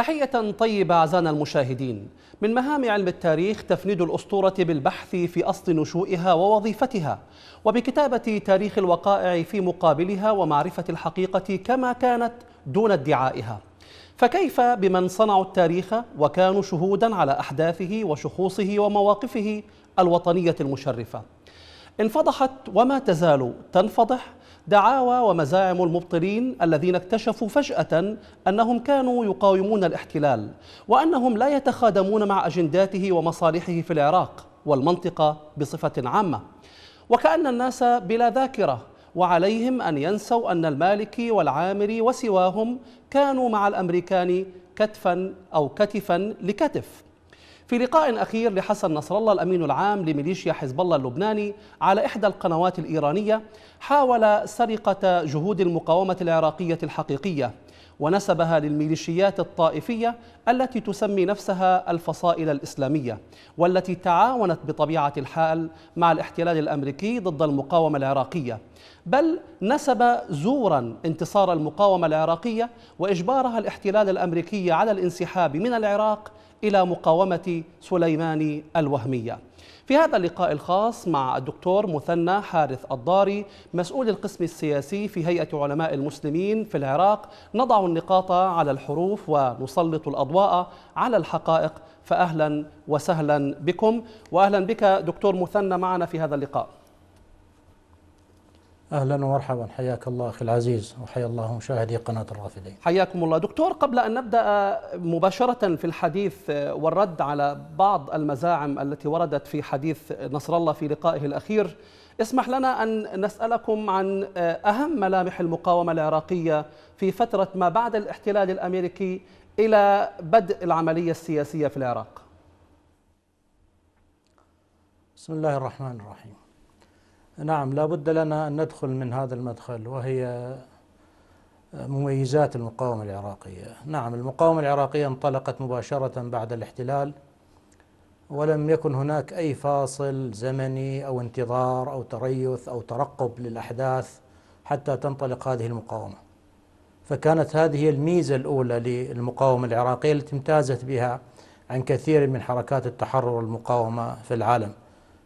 تحية طيبة أعزائنا المشاهدين من مهام علم التاريخ تفنيد الأسطورة بالبحث في أصل نشوئها ووظيفتها وبكتابة تاريخ الوقائع في مقابلها ومعرفة الحقيقة كما كانت دون ادعائها فكيف بمن صنعوا التاريخ وكانوا شهودا على أحداثه وشخوصه ومواقفه الوطنية المشرفة انفضحت وما تزال تنفضح دعاوى ومزاعم المبطلين الذين اكتشفوا فجأة أنهم كانوا يقاومون الاحتلال وأنهم لا يتخادمون مع أجنداته ومصالحه في العراق والمنطقة بصفة عامة وكأن الناس بلا ذاكرة وعليهم أن ينسوا أن المالكي والعامري وسواهم كانوا مع الأمريكان كتفا أو كتفا لكتف في لقاء أخير لحسن نصر الله الأمين العام لميليشيا حزب الله اللبناني على إحدى القنوات الإيرانية حاول سرقة جهود المقاومة العراقية الحقيقية ونسبها للميليشيات الطائفية التي تسمي نفسها الفصائل الإسلامية والتي تعاونت بطبيعة الحال مع الاحتلال الأمريكي ضد المقاومة العراقية بل نسب زورا انتصار المقاومة العراقية وإجبارها الاحتلال الأمريكي على الانسحاب من العراق إلى مقاومة سليمان الوهمية في هذا اللقاء الخاص مع الدكتور مثنى حارث الضاري مسؤول القسم السياسي في هيئة علماء المسلمين في العراق نضع النقاط على الحروف ونسلط الأضواء على الحقائق فأهلا وسهلا بكم وأهلا بك دكتور مثنى معنا في هذا اللقاء اهلا ومرحبا حياك الله اخي العزيز وحيا الله مشاهدي قناه الرافدين. حياكم الله دكتور قبل ان نبدا آه، مباشره في الحديث آه، والرد على بعض المزاعم التي وردت في حديث آه، نصر الله في لقائه الاخير اسمح لنا ان نسالكم عن اهم ملامح المقاومه العراقيه في فتره ما بعد الاحتلال الامريكي الى بدء العمليه السياسيه في العراق. بسم الله الرحمن الرحيم. نعم لابد لنا أن ندخل من هذا المدخل وهي مميزات المقاومة العراقية نعم المقاومة العراقية انطلقت مباشرة بعد الاحتلال ولم يكن هناك أي فاصل زمني أو انتظار أو تريث أو ترقب للأحداث حتى تنطلق هذه المقاومة فكانت هذه الميزة الأولى للمقاومة العراقية التي امتازت بها عن كثير من حركات التحرر والمقاومة في العالم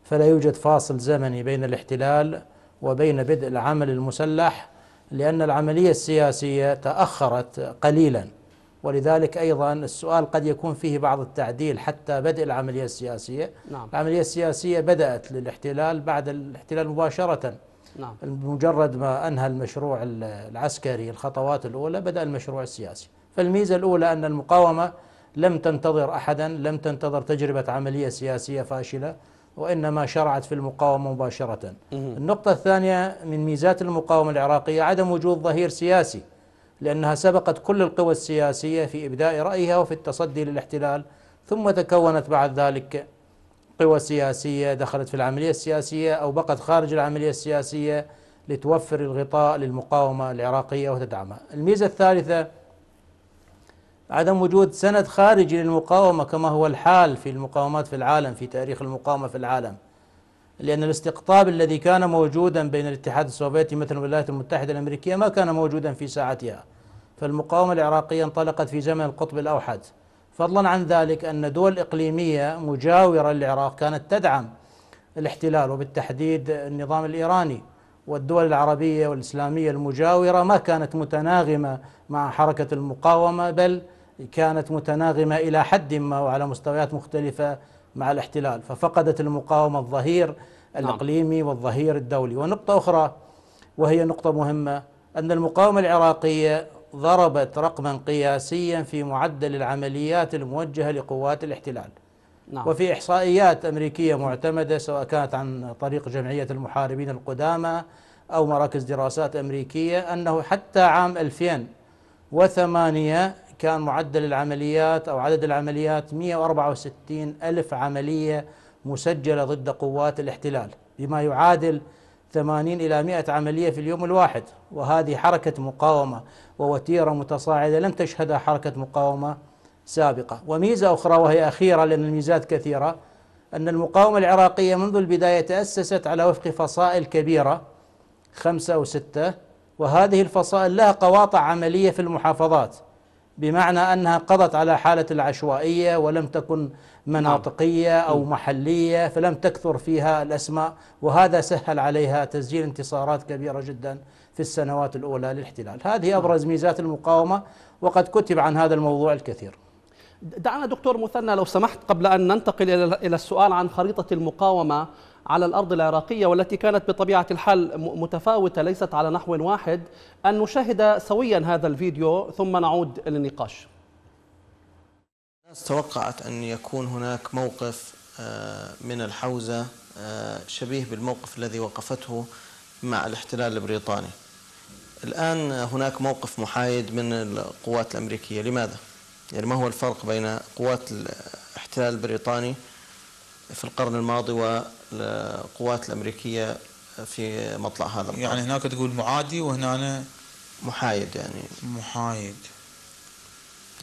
فلا يوجد فاصل زمني بين الاحتلال وبين بدء العمل المسلح لأن العملية السياسية تأخرت قليلا ولذلك أيضا السؤال قد يكون فيه بعض التعديل حتى بدء العملية السياسية نعم. العملية السياسية بدأت للاحتلال بعد الاحتلال مباشرة نعم. مجرد ما أنهى المشروع العسكري الخطوات الأولى بدأ المشروع السياسي فالميزة الأولى أن المقاومة لم تنتظر أحدا لم تنتظر تجربة عملية سياسية فاشلة وإنما شرعت في المقاومة مباشرة النقطة الثانية من ميزات المقاومة العراقية عدم وجود ظهير سياسي لأنها سبقت كل القوى السياسية في إبداء رأيها وفي التصدي للاحتلال ثم تكونت بعد ذلك قوى سياسية دخلت في العملية السياسية أو بقت خارج العملية السياسية لتوفر الغطاء للمقاومة العراقية وتدعمها الميزة الثالثة عدم وجود سند خارجي للمقاومة كما هو الحال في المقاومات في العالم في تاريخ المقاومة في العالم لأن الاستقطاب الذي كان موجودا بين الاتحاد السوفيتي مثل الولايات المتحدة الأمريكية ما كان موجودا في ساعتها فالمقاومة العراقية انطلقت في زمن القطب الأوحد فضلا عن ذلك أن دول إقليمية مجاورة للعراق كانت تدعم الاحتلال وبالتحديد النظام الإيراني والدول العربية والإسلامية المجاورة ما كانت متناغمة مع حركة المقاومة بل كانت متناغمة إلى حد ما وعلى مستويات مختلفة مع الاحتلال ففقدت المقاومة الظهير نعم. الإقليمي والظهير الدولي ونقطة أخرى وهي نقطة مهمة أن المقاومة العراقية ضربت رقما قياسيا في معدل العمليات الموجهة لقوات الاحتلال نعم. وفي إحصائيات أمريكية معتمدة سواء كانت عن طريق جمعية المحاربين القدامى أو مراكز دراسات أمريكية أنه حتى عام 2008 كان معدل العمليات أو عدد العمليات 164 ألف عملية مسجلة ضد قوات الاحتلال بما يعادل 80 إلى 100 عملية في اليوم الواحد وهذه حركة مقاومة ووتيرة متصاعدة لم تشهدها حركة مقاومة سابقة وميزة أخرى وهي أخيرة لأن الميزات كثيرة أن المقاومة العراقية منذ البداية تأسست على وفق فصائل كبيرة خمسة أو ستة وهذه الفصائل لها قواطع عملية في المحافظات بمعنى أنها قضت على حالة العشوائية ولم تكن مناطقية نعم. أو محلية فلم تكثر فيها الأسماء وهذا سهل عليها تسجيل انتصارات كبيرة جدا في السنوات الأولى للاحتلال هذه نعم. أبرز ميزات المقاومة وقد كتب عن هذا الموضوع الكثير دعنا دكتور مثنى لو سمحت قبل أن ننتقل إلى السؤال عن خريطة المقاومة على الأرض العراقية والتي كانت بطبيعة الحال متفاوتة ليست على نحو واحد أن نشاهد سويا هذا الفيديو ثم نعود للنقاش الناس توقعت أن يكون هناك موقف آه، من الحوزة آه، شبيه بالموقف الذي وقفته مع الاحتلال البريطاني الآن هناك موقف محايد من القوات الأمريكية لماذا؟ يعني ما هو الفرق بين قوات الاحتلال البريطاني في القرن الماضي القوات الأمريكية في مطلع هذا المطلع. يعني هناك تقول معادي وهنا أنا محايد يعني محايد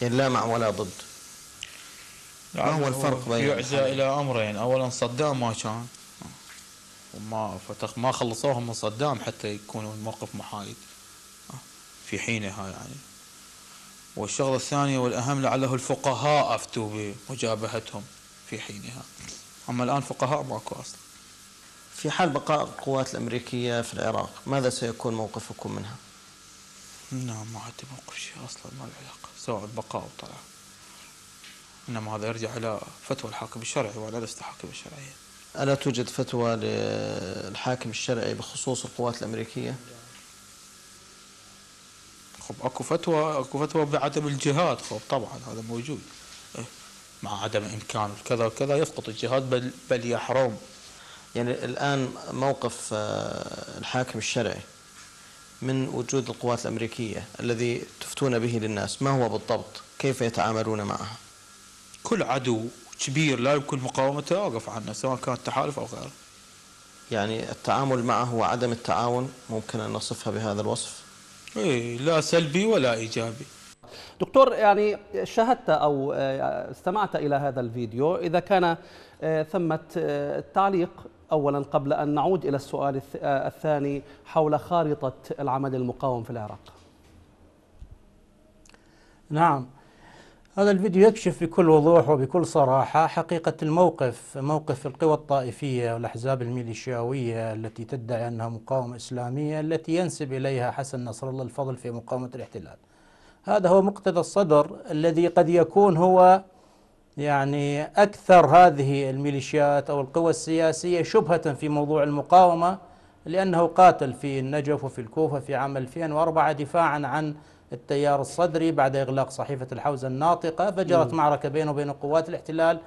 يعني لا مع ولا ضد ما هو يعني الفرق بين يعزى إلى أمرين أولا صدام ما كان وما فتخ ما خلصوهم من صدام حتى يكون الموقف محايد في حينها يعني والشغلة الثانية والأهم لعله الفقهاء أفتوا بمجابهتهم في حينها أما الآن فقهاء ماكو أصلا في حال بقاء القوات الأمريكية في العراق ماذا سيكون موقفكم منها؟ نعم ما عندي موقف شيء أصلا ما له علاقة سواء بقاء أو طلع إنما هذا يرجع إلى فتوى الحاكم الشرعي وأنا لست حاكم الشرعية ألا توجد فتوى للحاكم الشرعي بخصوص القوات الأمريكية؟ خب اكو فتوى اكو فتوى بعدم الجهاد خب طبعا هذا موجود إيه، مع عدم إمكان كذا وكذا يسقط الجهاد بل بل يحرم يعني الآن موقف آه، الحاكم الشرعي من وجود القوات الأمريكية الذي تفتون به للناس ما هو بالضبط كيف يتعاملون معها كل عدو كبير لا يمكن مقاومته أوقف عنه سواء كان تحالف أو غيره يعني التعامل معه وعدم التعاون ممكن أن نصفها بهذا الوصف إيه لا سلبي ولا إيجابي دكتور يعني شاهدت أو آه، استمعت إلى هذا الفيديو إذا كان آه، ثمة تعليق أولا قبل أن نعود إلى السؤال آه، الثاني حول خارطة العمل المقاوم في العراق نعم هذا الفيديو يكشف بكل وضوح وبكل صراحة حقيقة الموقف موقف القوى الطائفية والأحزاب الميليشياوية التي تدعي أنها مقاومة إسلامية التي ينسب إليها حسن نصر الله الفضل في مقاومة الاحتلال هذا هو مقتضى الصدر الذي قد يكون هو يعني أكثر هذه الميليشيات أو القوى السياسية شبهة في موضوع المقاومة لأنه قاتل في النجف وفي الكوفة في عام 2004 دفاعا عن التيار الصدري بعد إغلاق صحيفة الحوزة الناطقة فجرت معركة بينه وبين قوات الاحتلال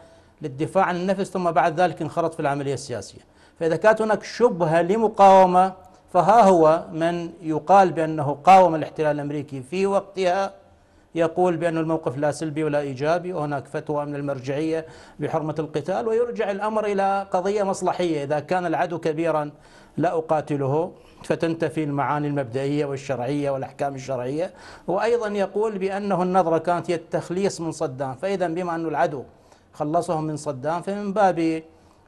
للدفاع عن النفس ثم بعد ذلك انخرط في العملية السياسية فإذا كانت هناك شبهة لمقاومة فها هو من يقال بأنه قاوم الاحتلال الأمريكي في وقتها يقول بأن الموقف لا سلبي ولا إيجابي وهناك فتوى من المرجعية بحرمة القتال ويرجع الأمر إلى قضية مصلحية إذا كان العدو كبيرا لا أقاتله فتنتفي المعاني المبدئية والشرعية والأحكام الشرعية وأيضا يقول بأنه النظرة كانت هي التخليص من صدام فإذا بما أن العدو خلصهم من صدام فمن باب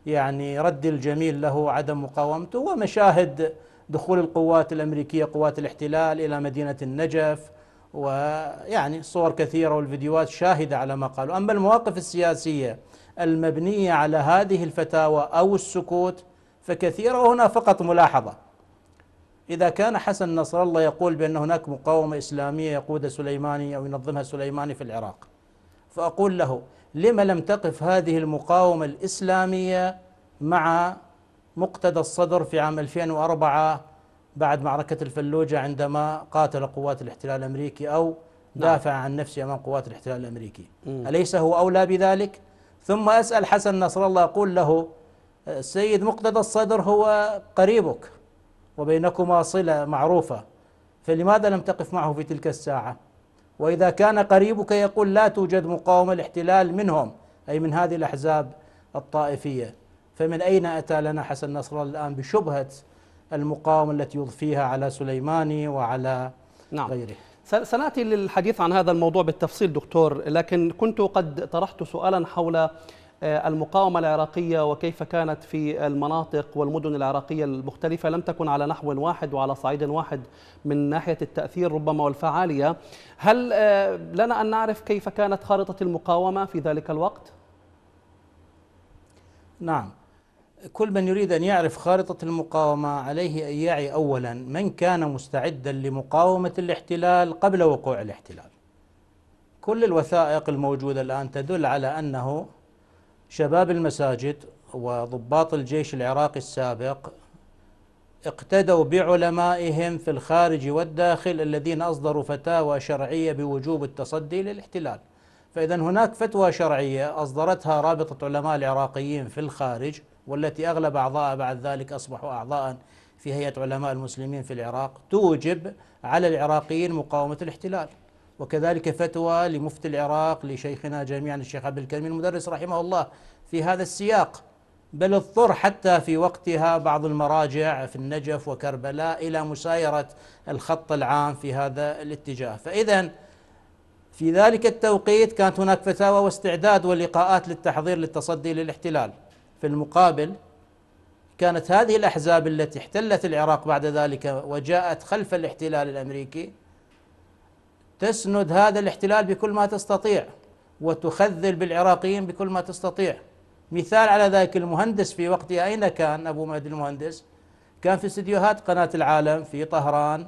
يعني رد الجميل له عدم مقاومته ومشاهد دخول القوات الأمريكية قوات الاحتلال إلى مدينة النجف ويعني صور كثيرة والفيديوهات شاهدة على ما قالوا أما المواقف السياسية المبنية على هذه الفتاوى أو السكوت فكثيرة وهنا فقط ملاحظة إذا كان حسن نصر الله يقول بأن هناك مقاومة إسلامية يقودها سليماني أو ينظمها سليماني في العراق فأقول له لما لم تقف هذه المقاومة الإسلامية مع مقتدى الصدر في عام 2004 بعد معركة الفلوجة عندما قاتل قوات الاحتلال الأمريكي أو نعم. دافع عن نفسه أمام قوات الاحتلال الأمريكي أليس هو أولى بذلك؟ ثم أسأل حسن نصر الله أقول له السيد مقتدى الصدر هو قريبك وبينكما صلة معروفة فلماذا لم تقف معه في تلك الساعة؟ وإذا كان قريبك يقول لا توجد مقاومة الاحتلال منهم أي من هذه الأحزاب الطائفية فمن أين أتى لنا حسن نصر الله الآن بشبهة المقاومة التي يضفيها على سليماني وعلى نعم. غيره سناتي للحديث عن هذا الموضوع بالتفصيل دكتور لكن كنت قد طرحت سؤالا حول آه، المقاومة العراقية وكيف كانت في المناطق والمدن العراقية المختلفة لم تكن على نحو واحد وعلى صعيد واحد من ناحية التأثير ربما والفعالية هل آه، لنا أن نعرف كيف كانت خارطة المقاومة في ذلك الوقت؟ نعم كل من يريد أن يعرف خارطة المقاومة عليه أن يعي أولا من كان مستعدا لمقاومة الاحتلال قبل وقوع الاحتلال كل الوثائق الموجودة الآن تدل على أنه شباب المساجد وضباط الجيش العراقي السابق اقتدوا بعلمائهم في الخارج والداخل الذين أصدروا فتاوى شرعية بوجوب التصدي للاحتلال فإذا هناك فتوى شرعية أصدرتها رابطة علماء العراقيين في الخارج والتي أغلب أعضاء بعد ذلك أصبحوا أعضاء في هيئة علماء المسلمين في العراق توجب على العراقيين مقاومة الاحتلال وكذلك فتوى لمفتي العراق لشيخنا جميعا الشيخ عبد الكريم المدرس رحمه الله في هذا السياق بل اضطر حتى في وقتها بعض المراجع في النجف وكربلاء إلى مسايرة الخط العام في هذا الاتجاه فإذا في ذلك التوقيت كانت هناك فتاوى واستعداد ولقاءات للتحضير للتصدي للاحتلال في المقابل كانت هذه الأحزاب التي احتلت العراق بعد ذلك وجاءت خلف الاحتلال الأمريكي تسند هذا الاحتلال بكل ما تستطيع وتخذل بالعراقيين بكل ما تستطيع مثال على ذلك المهندس في وقتها أين كان أبو مهدي المهندس كان في استديوهات قناة العالم في طهران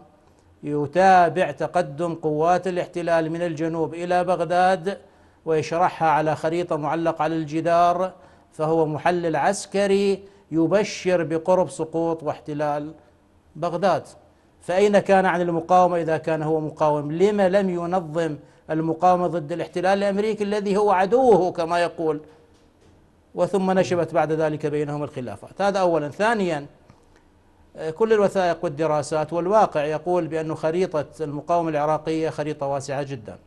يتابع تقدم قوات الاحتلال من الجنوب إلى بغداد ويشرحها على خريطة معلقة على الجدار فهو محلل عسكري يبشر بقرب سقوط واحتلال بغداد فأين كان عن المقاومة إذا كان هو مقاوم لما لم ينظم المقاومة ضد الاحتلال الأمريكي الذي هو عدوه كما يقول وثم نشبت بعد ذلك بينهم الخلافات هذا أولا ثانيا كل الوثائق والدراسات والواقع يقول بأن خريطة المقاومة العراقية خريطة واسعة جدا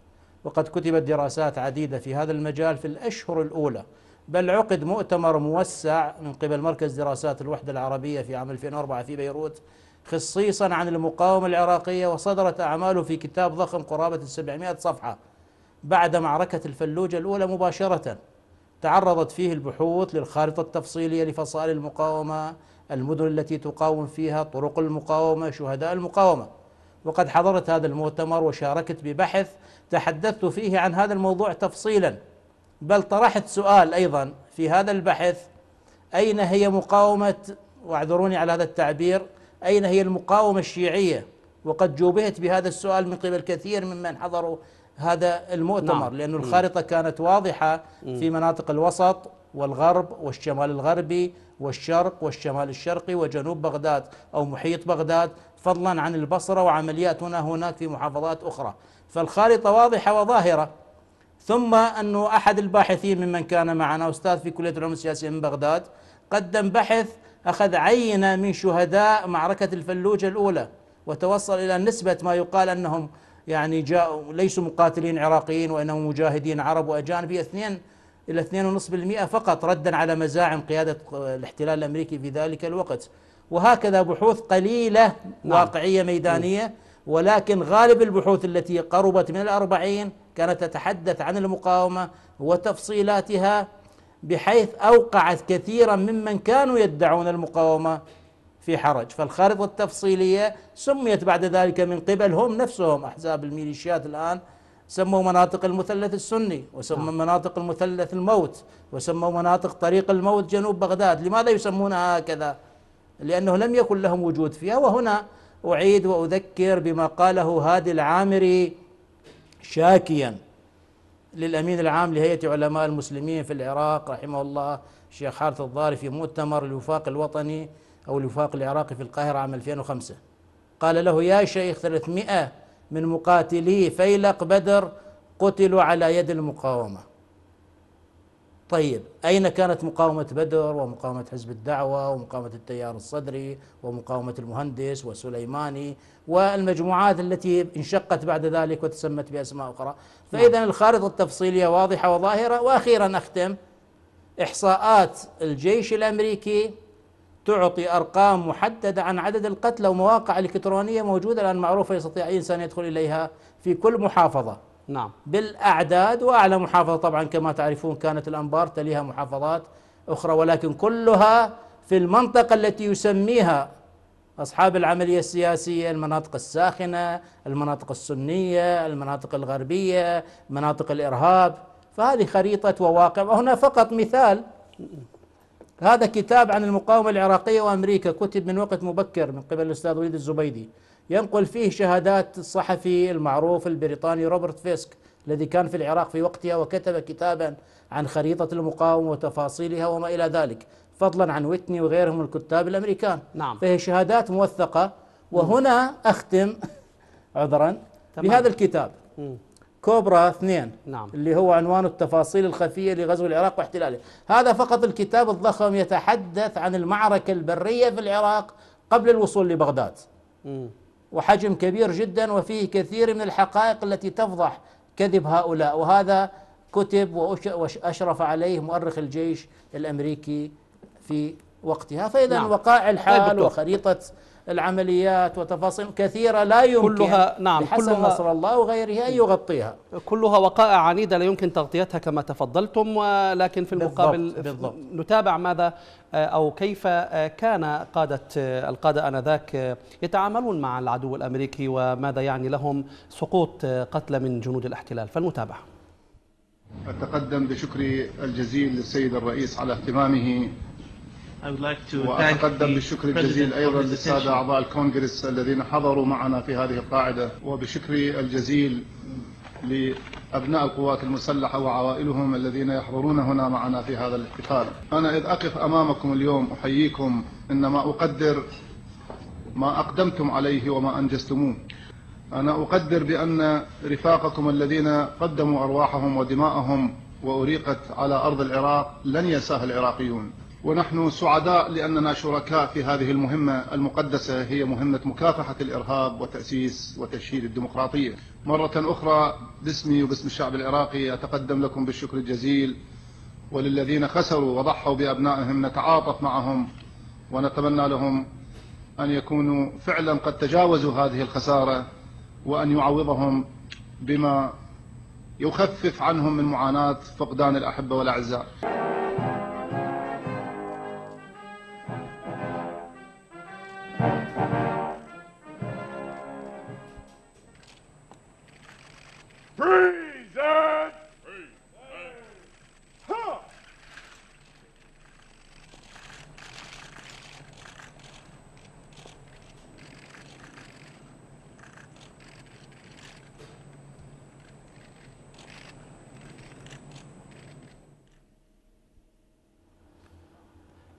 وقد كتبت دراسات عديدة في هذا المجال في الأشهر الأولى بل عقد مؤتمر موسع من قبل مركز دراسات الوحدة العربية في عام 2004 في بيروت خصيصا عن المقاومة العراقية وصدرت أعماله في كتاب ضخم قرابة 700 صفحة بعد معركة الفلوجة الأولى مباشرة تعرضت فيه البحوث للخارطة التفصيلية لفصائل المقاومة المدن التي تقاوم فيها طرق المقاومة شهداء المقاومة وقد حضرت هذا المؤتمر وشاركت ببحث تحدثت فيه عن هذا الموضوع تفصيلاً بل طرحت سؤال ايضا في هذا البحث اين هي مقاومه واعذروني على هذا التعبير اين هي المقاومه الشيعيه وقد جوبهت بهذا السؤال من قبل كثير ممن حضروا هذا المؤتمر نعم. لأن الخارطة كانت واضحة في مناطق الوسط والغرب والشمال الغربي والشرق والشمال الشرقي وجنوب بغداد أو محيط بغداد فضلا عن البصرة وعمليات هنا هناك في محافظات أخرى فالخارطة واضحة وظاهرة ثم أنه أحد الباحثين ممن كان معنا أستاذ في كلية العلوم السياسية من بغداد قدم بحث أخذ عينة من شهداء معركة الفلوجة الأولى وتوصل إلى نسبة ما يقال أنهم يعني جاءوا ليسوا مقاتلين عراقيين وإنهم مجاهدين عرب وأجانب هي إلى 2.5% فقط ردا على مزاعم قيادة الاحتلال الأمريكي في ذلك الوقت وهكذا بحوث قليلة نعم. واقعية ميدانية ولكن غالب البحوث التي قربت من الأربعين كانت تتحدث عن المقاومة وتفصيلاتها بحيث أوقعت كثيرا ممن كانوا يدعون المقاومة في حرج فالخارطة التفصيلية سميت بعد ذلك من قبل هم نفسهم أحزاب الميليشيات الآن سموا مناطق المثلث السني وسموا نعم. مناطق المثلث الموت وسموا مناطق طريق الموت جنوب بغداد لماذا يسمونها هكذا لأنه لم يكن لهم وجود فيها وهنا أعيد وأذكر بما قاله هادي العامري شاكيا للأمين العام لهيئة علماء المسلمين في العراق رحمه الله الشيخ حارث الضاري في مؤتمر الوفاق الوطني أو الوفاق العراقي في القاهرة عام 2005 قال له يا شيخ 300 من مقاتلي فيلق بدر قتلوا على يد المقاومة طيب أين كانت مقاومة بدر ومقاومة حزب الدعوة ومقاومة التيار الصدري ومقاومة المهندس وسليماني والمجموعات التي انشقت بعد ذلك وتسمت بأسماء أخرى فإذا نعم. الخارطة التفصيلية واضحة وظاهرة وأخيرا أختم إحصاءات الجيش الأمريكي تعطي أرقام محددة عن عدد القتلى ومواقع إلكترونية موجودة الآن معروفة يستطيع أي إنسان يدخل إليها في كل محافظة نعم بالأعداد وأعلى محافظة طبعا كما تعرفون كانت الأنبار تليها محافظات أخرى ولكن كلها في المنطقة التي يسميها أصحاب العملية السياسية المناطق الساخنة المناطق السنية المناطق الغربية مناطق الإرهاب فهذه خريطة وواقع وهنا فقط مثال هذا كتاب عن المقاومة العراقية وأمريكا كتب من وقت مبكر من قبل الأستاذ وليد الزبيدي ينقل فيه شهادات الصحفي المعروف البريطاني روبرت فيسك الذي كان في العراق في وقتها وكتب كتابا عن خريطة المقاومة وتفاصيلها وما إلى ذلك فضلا عن ويتني وغيرهم من الكتاب الأمريكان نعم. فهي شهادات موثقة وهنا أختم عذرا تمام. بهذا الكتاب م. كوبرا اثنين نعم. اللي هو عنوان التفاصيل الخفية لغزو العراق واحتلاله هذا فقط الكتاب الضخم يتحدث عن المعركة البرية في العراق قبل الوصول لبغداد م. وحجم كبير جدا وفيه كثير من الحقائق التي تفضح كذب هؤلاء وهذا كتب وأشرف عليه مؤرخ الجيش الأمريكي في وقتها فإذا نعم. وقائع طيب الحال وخريطة العمليات وتفاصيل كثيرة لا يمكن كلها نعم كلها نصر الله وغيره أن يغطيها كلها وقائع عنيدة لا يمكن تغطيتها كما تفضلتم ولكن في المقابل بالضبط بالضبط نتابع ماذا آه، أو كيف آه، كان قادة آه، القادة آنذاك يتعاملون مع العدو الأمريكي وماذا يعني لهم سقوط قتلى من جنود الاحتلال فالمتابعة أتقدم بشكري الجزيل للسيد الرئيس على اهتمامه I would like to وأتقدم بالشكر الجزيل أيضا للسادة أعضاء الكونغرس الذين حضروا معنا في هذه القاعدة وبشكر الجزيل لأبناء القوات المسلحة وعوائلهم الذين يحضرون هنا معنا في هذا الاحتفال أنا إذ أقف أمامكم اليوم أحييكم إنما أقدر ما أقدمتم عليه وما أنجزتموه أنا أقدر بأن رفاقكم الذين قدموا أرواحهم ودماءهم وأريقت على أرض العراق لن ينساها العراقيون ونحن سعداء لأننا شركاء في هذه المهمة المقدسة هي مهمة مكافحة الإرهاب وتأسيس وتشييد الديمقراطية مرة أخرى باسمي وباسم الشعب العراقي أتقدم لكم بالشكر الجزيل وللذين خسروا وضحوا بأبنائهم نتعاطف معهم ونتمنى لهم أن يكونوا فعلا قد تجاوزوا هذه الخسارة وأن يعوضهم بما يخفف عنهم من معاناة فقدان الأحبة والأعزاء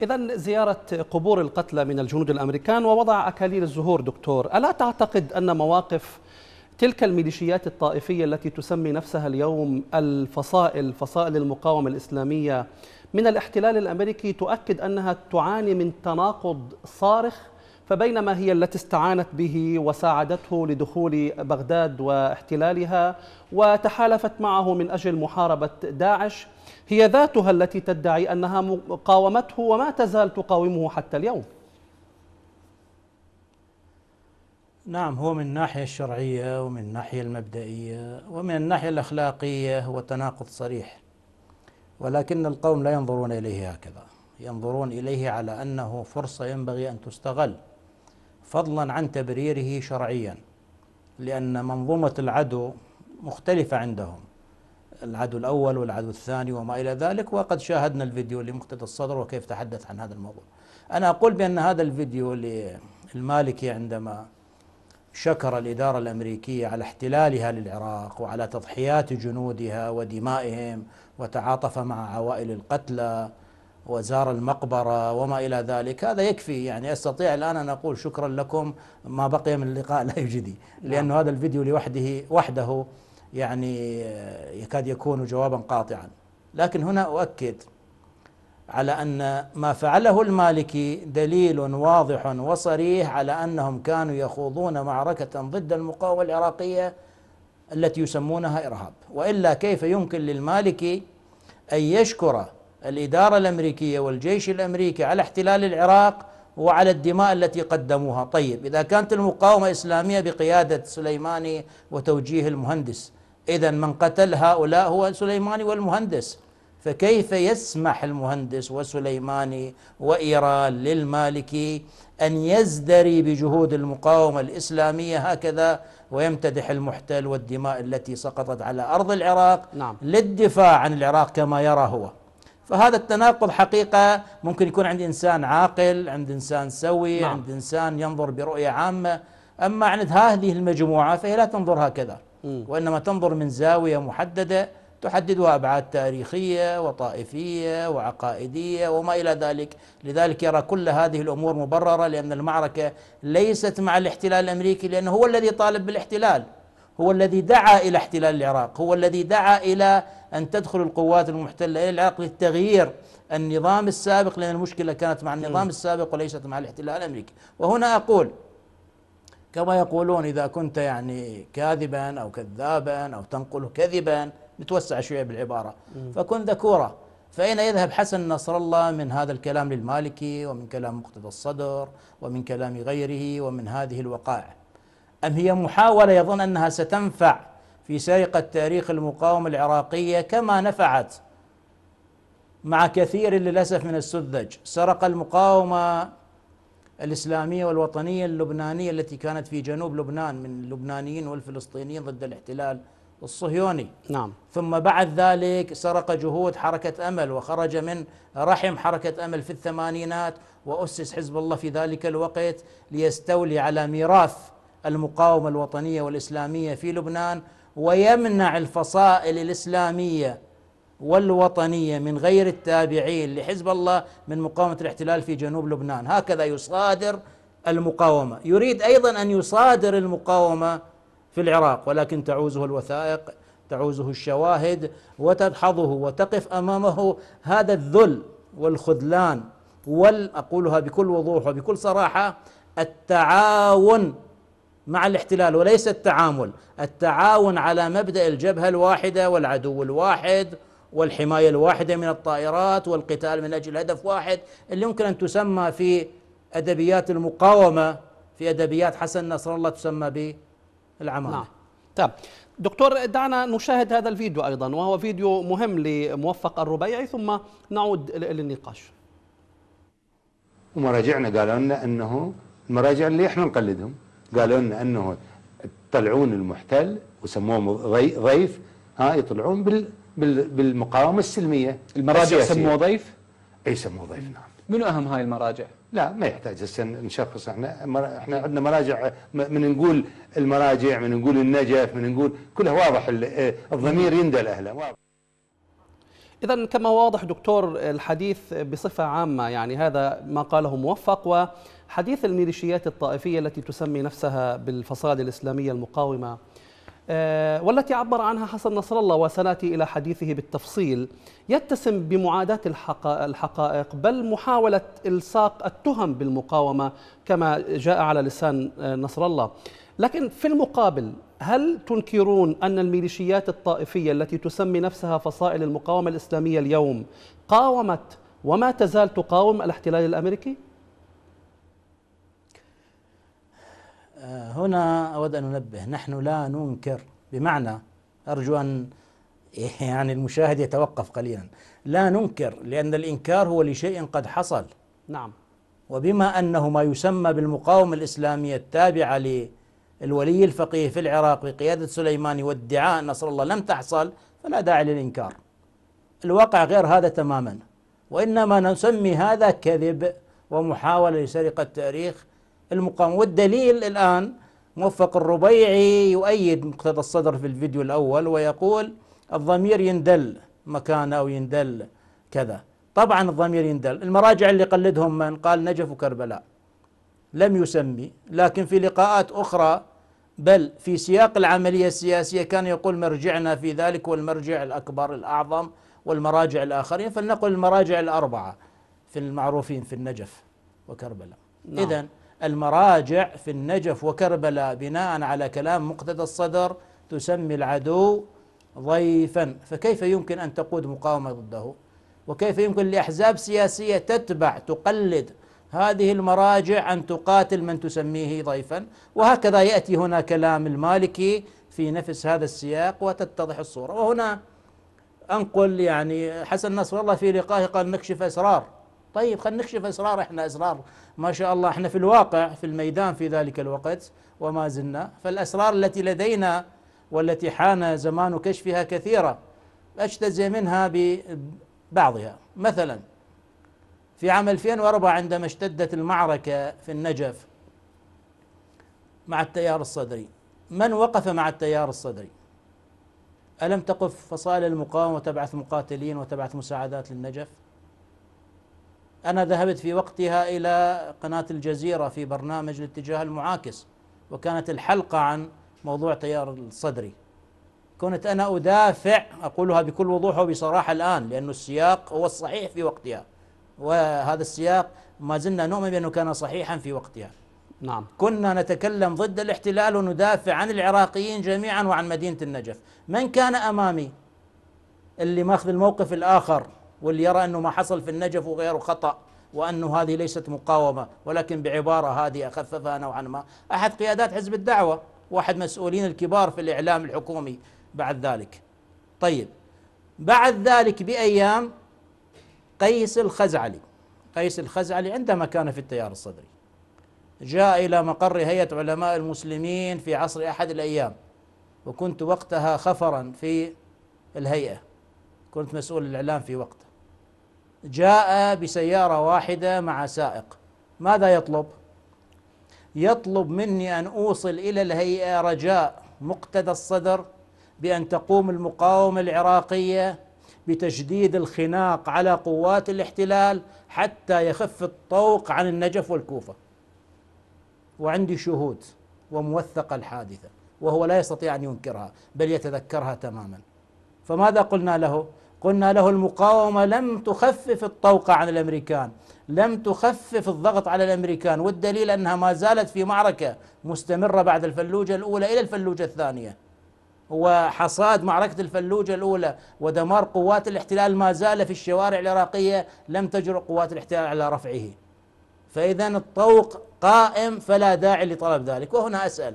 إذا زيارة قبور القتلى من الجنود الأمريكان ووضع أكاليل الزهور دكتور ألا تعتقد أن مواقف تلك الميليشيات الطائفية التي تسمي نفسها اليوم الفصائل فصائل المقاومة الإسلامية من الاحتلال الأمريكي تؤكد أنها تعاني من تناقض صارخ فبينما هي التي استعانت به وساعدته لدخول بغداد واحتلالها وتحالفت معه من أجل محاربة داعش هي ذاتها التي تدعي أنها قاومته وما تزال تقاومه حتى اليوم نعم هو من الناحية الشرعية ومن الناحية المبدئية ومن الناحية الأخلاقية هو تناقض صريح ولكن القوم لا ينظرون إليه هكذا ينظرون إليه على أنه فرصة ينبغي أن تستغل فضلا عن تبريره شرعيا لأن منظومة العدو مختلفة عندهم العدو الأول والعدو الثاني وما إلى ذلك وقد شاهدنا الفيديو لمقتدى الصدر وكيف تحدث عن هذا الموضوع أنا أقول بأن هذا الفيديو للمالكي عندما شكر الإدارة الأمريكية على احتلالها للعراق وعلى تضحيات جنودها ودمائهم وتعاطف مع عوائل القتلى وزار المقبرة وما إلى ذلك هذا يكفي يعني أستطيع الآن أن أقول شكرا لكم ما بقي من اللقاء لا يجدي نعم. لأن هذا الفيديو لوحده وحده يعني آه، يكاد يكون جوابا قاطعا لكن هنا أؤكد على ان ما فعله المالكي دليل واضح وصريح على انهم كانوا يخوضون معركه ضد المقاومه العراقيه التي يسمونها ارهاب، والا كيف يمكن للمالكي ان يشكر الاداره الامريكيه والجيش الامريكي على احتلال العراق وعلى الدماء التي قدموها، طيب اذا كانت المقاومه اسلاميه بقياده سليماني وتوجيه المهندس، اذا من قتل هؤلاء هو سليماني والمهندس فكيف يسمح المهندس وسليماني وإيران للمالكي أن يزدري بجهود المقاومة الإسلامية هكذا ويمتدح المحتل والدماء التي سقطت على أرض العراق نعم. للدفاع عن العراق كما يرى هو فهذا التناقض حقيقة ممكن يكون عند إنسان عاقل عند إنسان سوي نعم. عند إنسان ينظر برؤية عامة أما عند هذه المجموعة فهي لا تنظر هكذا م. وإنما تنظر من زاوية محددة تحددها ابعاد تاريخيه وطائفيه وعقائديه وما الى ذلك، لذلك يرى كل هذه الامور مبرره لان المعركه ليست مع الاحتلال الامريكي لانه هو الذي طالب بالاحتلال، هو الذي دعا الى احتلال العراق، هو الذي دعا الى ان تدخل القوات المحتله الى العراق للتغيير النظام السابق لان المشكله كانت مع النظام السابق وليست مع الاحتلال الامريكي، وهنا اقول كما يقولون اذا كنت يعني كاذبا او كذابا او تنقل كذبا نتوسع شوية بالعبارة فكن ذكوره فأين يذهب حسن نصر الله من هذا الكلام للمالكي ومن كلام مقتضى الصدر ومن كلام غيره ومن هذه الوقائع أم هي محاولة يظن أنها ستنفع في سرقة تاريخ المقاومة العراقية كما نفعت مع كثير للأسف من السذج سرق المقاومة الإسلامية والوطنية اللبنانية التي كانت في جنوب لبنان من اللبنانيين والفلسطينيين ضد الاحتلال الصهيوني نعم ثم بعد ذلك سرق جهود حركة أمل وخرج من رحم حركة أمل في الثمانينات وأسس حزب الله في ذلك الوقت ليستولي على ميراث المقاومة الوطنية والإسلامية في لبنان ويمنع الفصائل الإسلامية والوطنية من غير التابعين لحزب الله من مقاومة الاحتلال في جنوب لبنان هكذا يصادر المقاومة يريد أيضا أن يصادر المقاومة في العراق ولكن تعوزه الوثائق تعوزه الشواهد وتدحضه وتقف امامه هذا الذل والخذلان والأقولها بكل وضوح وبكل صراحه التعاون مع الاحتلال وليس التعامل التعاون على مبدا الجبهه الواحده والعدو الواحد والحمايه الواحده من الطائرات والقتال من اجل هدف واحد اللي يمكن ان تسمى في ادبيات المقاومه في ادبيات حسن نصر الله تسمى ب العماله نعم. طيب دكتور دعنا نشاهد هذا الفيديو ايضا وهو فيديو مهم لموفق الربيعي ثم نعود للنقاش ومراجعنا قالوا لنا انه المراجع اللي احنا نقلدهم قالوا لنا انه طلعون المحتل وسموه ضيف ها يطلعون بال بالمقاومه السلميه المراجع سموه ضيف اي سموه ضيف نعم منو اهم هاي المراجع؟ لا ما يحتاج هسه نشخص احنا مر... احنا عندنا مراجع من نقول المراجع من نقول النجف من نقول كلها واضح آه، الضمير يندى الاهل واضح إذا كما واضح دكتور الحديث بصفة عامة يعني هذا ما قاله موفق وحديث الميليشيات الطائفية التي تسمي نفسها بالفصائل الإسلامية المقاومة آه، والتي عبر عنها حسن نصر الله وسناتي الى حديثه بالتفصيل يتسم بمعاداه الحقائق بل محاوله الصاق التهم بالمقاومه كما جاء على لسان آه، نصر الله لكن في المقابل هل تنكرون ان الميليشيات الطائفيه التي تسمي نفسها فصائل المقاومه الاسلاميه اليوم قاومت وما تزال تقاوم الاحتلال الامريكي آه، هنا أود أن أنبه نحن لا ننكر بمعنى أرجو أن يعني المشاهد يتوقف قليلا لا ننكر لأن الإنكار هو لشيء قد حصل نعم وبما أنه ما يسمى بالمقاومة الإسلامية التابعة للولي الفقيه في العراق بقيادة سليماني وادعاء نصر الله لم تحصل فلا داعي للإنكار الواقع غير هذا تماما وإنما نسمي هذا كذب ومحاولة لسرقة تاريخ المقاومة والدليل الآن موفق الربيعي يؤيد مقتضى الصدر في الفيديو الأول ويقول الضمير يندل مكانه أو يندل كذا طبعا الضمير يندل المراجع اللي قلدهم من قال نجف وكربلاء لم يسمي لكن في لقاءات أخرى بل في سياق العملية السياسية كان يقول مرجعنا في ذلك والمرجع الأكبر الأعظم والمراجع الآخرين فلنقل المراجع الأربعة في المعروفين في النجف وكربلاء نعم. اذا المراجع في النجف وكربلاء بناء على كلام مقتدى الصدر تسمي العدو ضيفا فكيف يمكن أن تقود مقاومة ضده وكيف يمكن لأحزاب سياسية تتبع تقلد هذه المراجع أن تقاتل من تسميه ضيفا وهكذا يأتي هنا كلام المالكي في نفس هذا السياق وتتضح الصورة وهنا أنقل يعني حسن نصر الله في لقائه قال نكشف أسرار طيب خلينا نكشف اسرار احنا اسرار ما شاء الله احنا في الواقع في الميدان في ذلك الوقت وما زلنا فالاسرار التي لدينا والتي حان زمان كشفها كثيره اجتزي منها ببعضها مثلا في عام 2004 عندما اشتدت المعركه في النجف مع التيار الصدري من وقف مع التيار الصدري ألم تقف فصائل المقاومة وتبعث مقاتلين وتبعث مساعدات للنجف أنا ذهبت في وقتها إلى قناة الجزيرة في برنامج الاتجاه المعاكس وكانت الحلقة عن موضوع تيار الصدري كنت أنا أدافع أقولها بكل وضوح وبصراحة الآن لأن السياق هو الصحيح في وقتها وهذا السياق ما زلنا نؤمن بأنه كان صحيحا في وقتها نعم كنا نتكلم ضد الاحتلال وندافع عن العراقيين جميعا وعن مدينة النجف من كان أمامي اللي ماخذ الموقف الآخر واللي يرى أنه ما حصل في النجف وغيره خطأ وأنه هذه ليست مقاومة ولكن بعبارة هذه أخففها نوعا ما أحد قيادات حزب الدعوة واحد مسؤولين الكبار في الإعلام الحكومي بعد ذلك طيب بعد ذلك بأيام قيس الخزعلي قيس الخزعلي عندما كان في التيار الصدري جاء إلى مقر هيئة علماء المسلمين في عصر أحد الأيام وكنت وقتها خفرا في الهيئة كنت مسؤول الإعلام في وقته جاء بسيارة واحدة مع سائق ماذا يطلب؟ يطلب مني أن أوصل إلى الهيئة رجاء مقتدى الصدر بأن تقوم المقاومة العراقية بتشديد الخناق على قوات الاحتلال حتى يخف الطوق عن النجف والكوفة وعندي شهود وموثقة الحادثة وهو لا يستطيع أن ينكرها بل يتذكرها تماما فماذا قلنا له؟ قلنا له المقاومة لم تخفف الطوق عن الأمريكان لم تخفف الضغط على الأمريكان والدليل أنها ما زالت في معركة مستمرة بعد الفلوجة الأولى إلى الفلوجة الثانية وحصاد معركة الفلوجة الأولى ودمار قوات الاحتلال ما زال في الشوارع العراقية لم تجرؤ قوات الاحتلال على رفعه فإذا الطوق قائم فلا داعي لطلب ذلك وهنا أسأل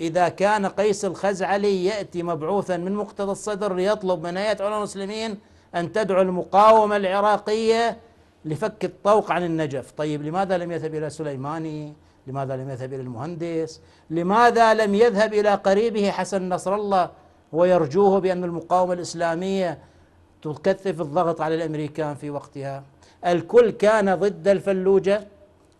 إذا كان قيس الخزعلي يأتي مبعوثا من مقتضى الصدر ليطلب من هيئة علماء المسلمين أن تدعو المقاومة العراقية لفك الطوق عن النجف طيب لماذا لم يذهب إلى سليماني لماذا لم يذهب إلى المهندس لماذا لم يذهب إلى قريبه حسن نصر الله ويرجوه بأن المقاومة الإسلامية تكثف الضغط على الأمريكان في وقتها الكل كان ضد الفلوجة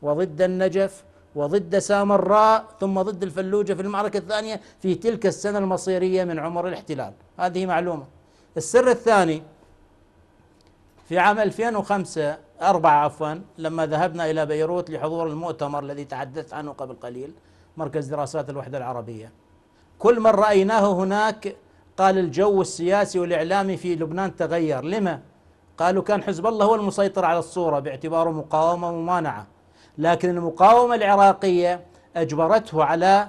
وضد النجف وضد سامراء ثم ضد الفلوجة في المعركة الثانية في تلك السنة المصيرية من عمر الاحتلال هذه معلومة السر الثاني في عام 2005 أربعة عفوا لما ذهبنا إلى بيروت لحضور المؤتمر الذي تحدثت عنه قبل قليل مركز دراسات الوحدة العربية كل من رأيناه هناك قال الجو السياسي والإعلامي في لبنان تغير لما؟ قالوا كان حزب الله هو المسيطر على الصورة باعتباره مقاومة وممانعة لكن المقاومة العراقية أجبرته على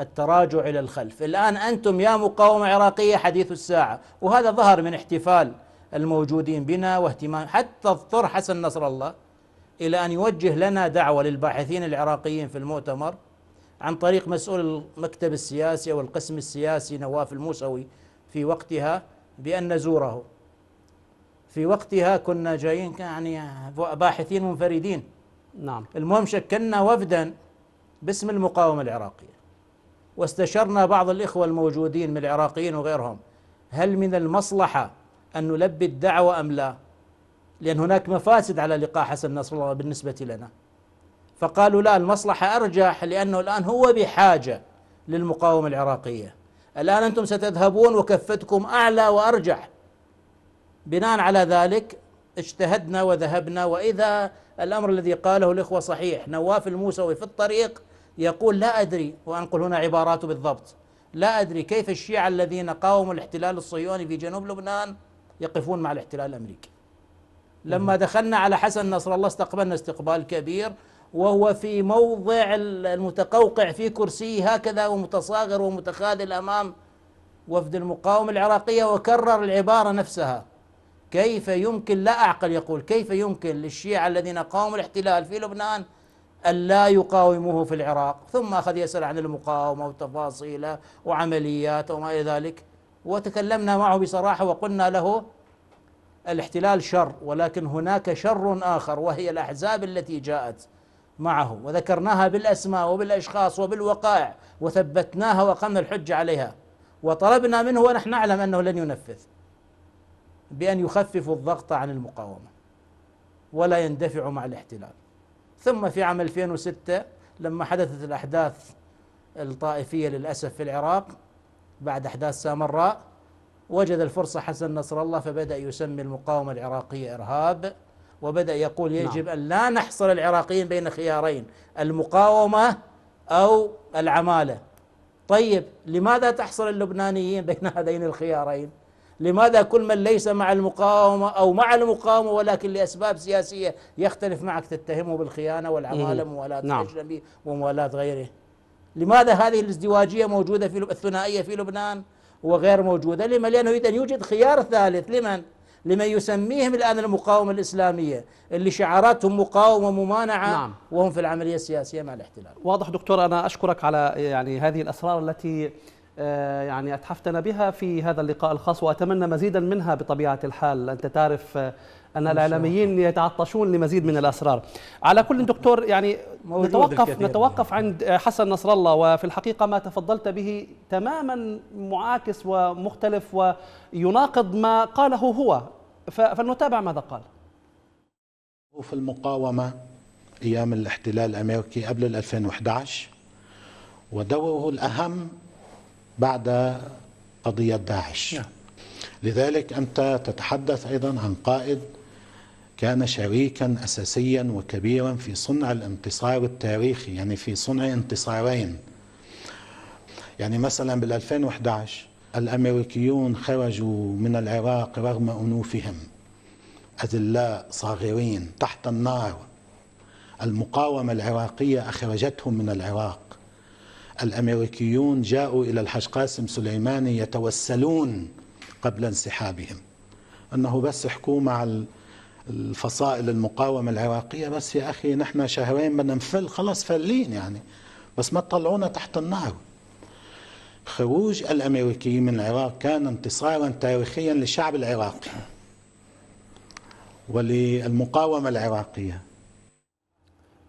التراجع إلى الخلف الآن أنتم يا مقاومة عراقية حديث الساعة وهذا ظهر من احتفال الموجودين بنا واهتمام حتى اضطر حسن نصر الله إلى أن يوجه لنا دعوة للباحثين العراقيين في المؤتمر عن طريق مسؤول المكتب السياسي أو القسم السياسي نواف الموسوي في وقتها بأن نزوره في وقتها كنا جايين يعني باحثين منفردين نعم المهم شكلنا وفدا باسم المقاومة العراقية واستشرنا بعض الإخوة الموجودين من العراقيين وغيرهم هل من المصلحة أن نلبي الدعوة أم لا لأن هناك مفاسد على لقاء حسن نصر الله بالنسبة لنا فقالوا لا المصلحة أرجح لأنه الآن هو بحاجة للمقاومة العراقية الآن أنتم ستذهبون وكفتكم أعلى وأرجح بناء على ذلك اجتهدنا وذهبنا واذا الامر الذي قاله الاخوه صحيح نواف الموسوي في الطريق يقول لا ادري وانقل هنا عباراته بالضبط لا ادري كيف الشيعه الذين قاوموا الاحتلال الصهيوني في جنوب لبنان يقفون مع الاحتلال الامريكي لما دخلنا على حسن نصر الله استقبلنا استقبال كبير وهو في موضع المتقوقع في كرسيه هكذا ومتصاغر ومتخاذل امام وفد المقاومه العراقيه وكرر العباره نفسها كيف يمكن لا أعقل يقول كيف يمكن للشيعة الذين قاوموا الاحتلال في لبنان أن لا يقاوموه في العراق ثم أخذ يسأل عن المقاومة وتفاصيله وعملياته وما إلى ذلك وتكلمنا معه بصراحة وقلنا له الاحتلال شر ولكن هناك شر آخر وهي الأحزاب التي جاءت معه وذكرناها بالأسماء وبالأشخاص وبالوقائع وثبتناها وقمنا الحج عليها وطلبنا منه ونحن نعلم أنه لن ينفذ بأن يخففوا الضغط عن المقاومة ولا يندفعوا مع الاحتلال ثم في عام 2006 لما حدثت الأحداث الطائفية للأسف في العراق بعد أحداث سامراء وجد الفرصة حسن نصر الله فبدأ يسمي المقاومة العراقية إرهاب وبدأ يقول نعم. يجب أن لا نحصر العراقيين بين خيارين المقاومة أو العمالة طيب لماذا تحصر اللبنانيين بين هذين الخيارين؟ لماذا كل من ليس مع المقاومة أو مع المقاومة ولكن لأسباب سياسية يختلف معك تتهمه بالخيانة والعمالة إيه. موالاة نعم. أجنبي وموالاة غيره لماذا هذه الازدواجية موجودة في الثنائية في لبنان وغير موجودة لما لأنه يريد أن يوجد خيار ثالث لمن؟ لمن يسميهم الآن المقاومة الإسلامية اللي شعاراتهم مقاومة ممانعة نعم. وهم في العملية السياسية مع الاحتلال واضح دكتور أنا أشكرك على يعني هذه الأسرار التي آه، يعني أتحفتنا بها في هذا اللقاء الخاص وأتمنى مزيدا منها بطبيعة الحال أنت تعرف آه، أن الإعلاميين يتعطشون لمزيد من الأسرار على كل دكتور يعني نتوقف, نتوقف عند حسن نصر الله وفي الحقيقة ما تفضلت به تماما معاكس ومختلف ويناقض ما قاله هو فلنتابع ماذا قال في المقاومة أيام الاحتلال الأمريكي قبل 2011 ودوره الأهم بعد قضية داعش نعم. لذلك أنت تتحدث أيضا عن قائد كان شريكا أساسيا وكبيرا في صنع الانتصار التاريخي يعني في صنع انتصارين يعني مثلا بال2011 الأمريكيون خرجوا من العراق رغم أنوفهم أذلاء صاغرين تحت النار المقاومة العراقية أخرجتهم من العراق الأمريكيون جاءوا إلى الحاج قاسم سليماني يتوسلون قبل انسحابهم أنه بس احكوا مع الفصائل المقاومة العراقية بس يا أخي نحن شهرين بدنا نفل خلاص فلين يعني بس ما تطلعونا تحت النار خروج الأمريكيين من العراق كان انتصارا تاريخيا للشعب العراقي وللمقاومة العراقية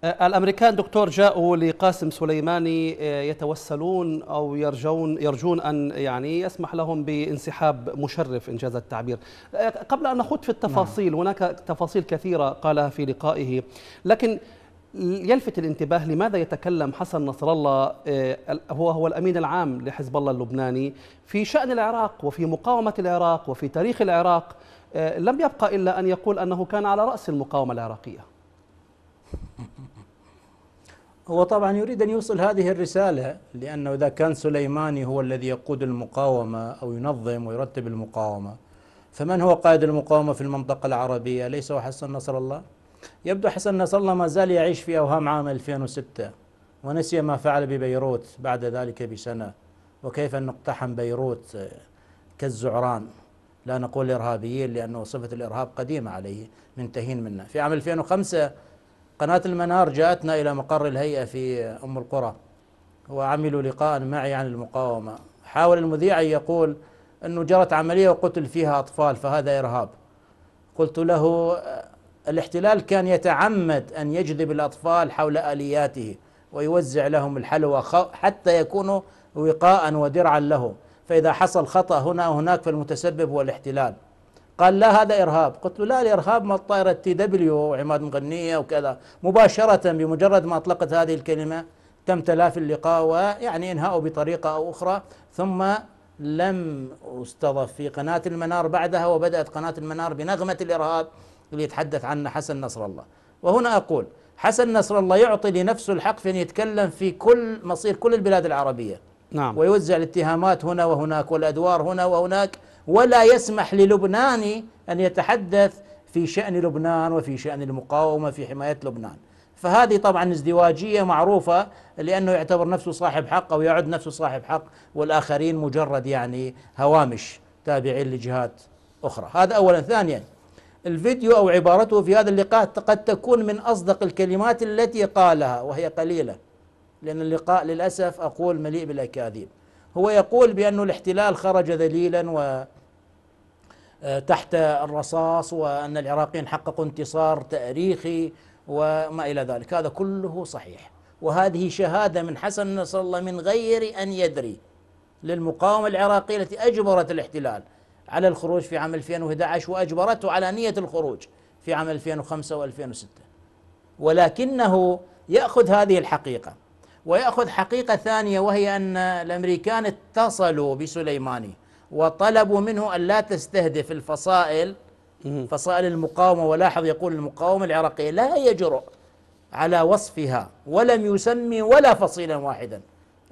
آه، الامريكان دكتور جاءوا لقاسم سليماني آه، يتوسلون او يرجون يرجون ان يعني يسمح لهم بانسحاب مشرف ان جاز التعبير. آه، قبل ان نخوض في التفاصيل نعم. هناك تفاصيل كثيره قالها في لقائه لكن يلفت الانتباه لماذا يتكلم حسن نصر الله هو هو الامين العام لحزب الله اللبناني في شان العراق وفي مقاومه العراق وفي تاريخ العراق لم يبقى الا ان يقول انه كان على راس المقاومه العراقيه. هو طبعا يريد أن يوصل هذه الرسالة لأنه إذا كان سليماني هو الذي يقود المقاومة أو ينظم ويرتب المقاومة فمن هو قائد المقاومة في المنطقة العربية ليس هو حسن نصر الله يبدو حسن نصر الله ما زال يعيش في أوهام عام 2006 ونسي ما فعل ببيروت بعد ذلك بسنة وكيف أن اقتحم بيروت كالزعران لا نقول إرهابيين لأنه صفة الإرهاب قديمة عليه منتهين منه في عام 2005 قناة المنار جاءتنا إلى مقر الهيئة في أم القرى وعملوا لقاء معي عن المقاومة حاول المذيع أن يقول أنه جرت عملية وقتل فيها أطفال فهذا إرهاب قلت له الاحتلال كان يتعمد أن يجذب الأطفال حول آلياته ويوزع لهم الحلوى حتى يكونوا وقاء ودرعا لهم فإذا حصل خطأ هنا وهناك فالمتسبب هو الاحتلال قال لا هذا إرهاب قلت له لا الإرهاب ما الطائرة تي دبليو وعماد مغنية وكذا مباشرة بمجرد ما أطلقت هذه الكلمة تم تلافي اللقاء ويعني إنهاءه بطريقة أو أخرى ثم لم استضف في قناة المنار بعدها وبدأت قناة المنار بنغمة الإرهاب اللي يتحدث عنه حسن نصر الله وهنا أقول حسن نصر الله يعطي لنفسه الحق في أن يتكلم في كل مصير كل البلاد العربية نعم ويوزع الاتهامات هنا وهناك والأدوار هنا وهناك ولا يسمح للبناني أن يتحدث في شأن لبنان وفي شأن المقاومة في حماية لبنان فهذه طبعا ازدواجية معروفة لأنه يعتبر نفسه صاحب حق أو يعد نفسه صاحب حق والآخرين مجرد يعني هوامش تابعين لجهات أخرى هذا أولا ثانيا الفيديو أو عبارته في هذا اللقاء قد تكون من أصدق الكلمات التي قالها وهي قليلة لأن اللقاء للأسف أقول مليء بالأكاذيب هو يقول بأن الاحتلال خرج ذليلا و آه، تحت الرصاص وأن العراقيين حققوا انتصار تاريخي وما إلى ذلك هذا كله صحيح وهذه شهادة من حسن نصر الله من غير أن يدري للمقاومة العراقية التي أجبرت الاحتلال على الخروج في عام 2011 وأجبرته على نية الخروج في عام 2005 و2006 ولكنه يأخذ هذه الحقيقة ويأخذ حقيقة ثانية وهي أن الأمريكان اتصلوا بسليماني وطلبوا منه أن لا تستهدف الفصائل فصائل المقاومة ولاحظ يقول المقاومة العراقية لا يجرؤ على وصفها ولم يسمي ولا فصيلا واحدا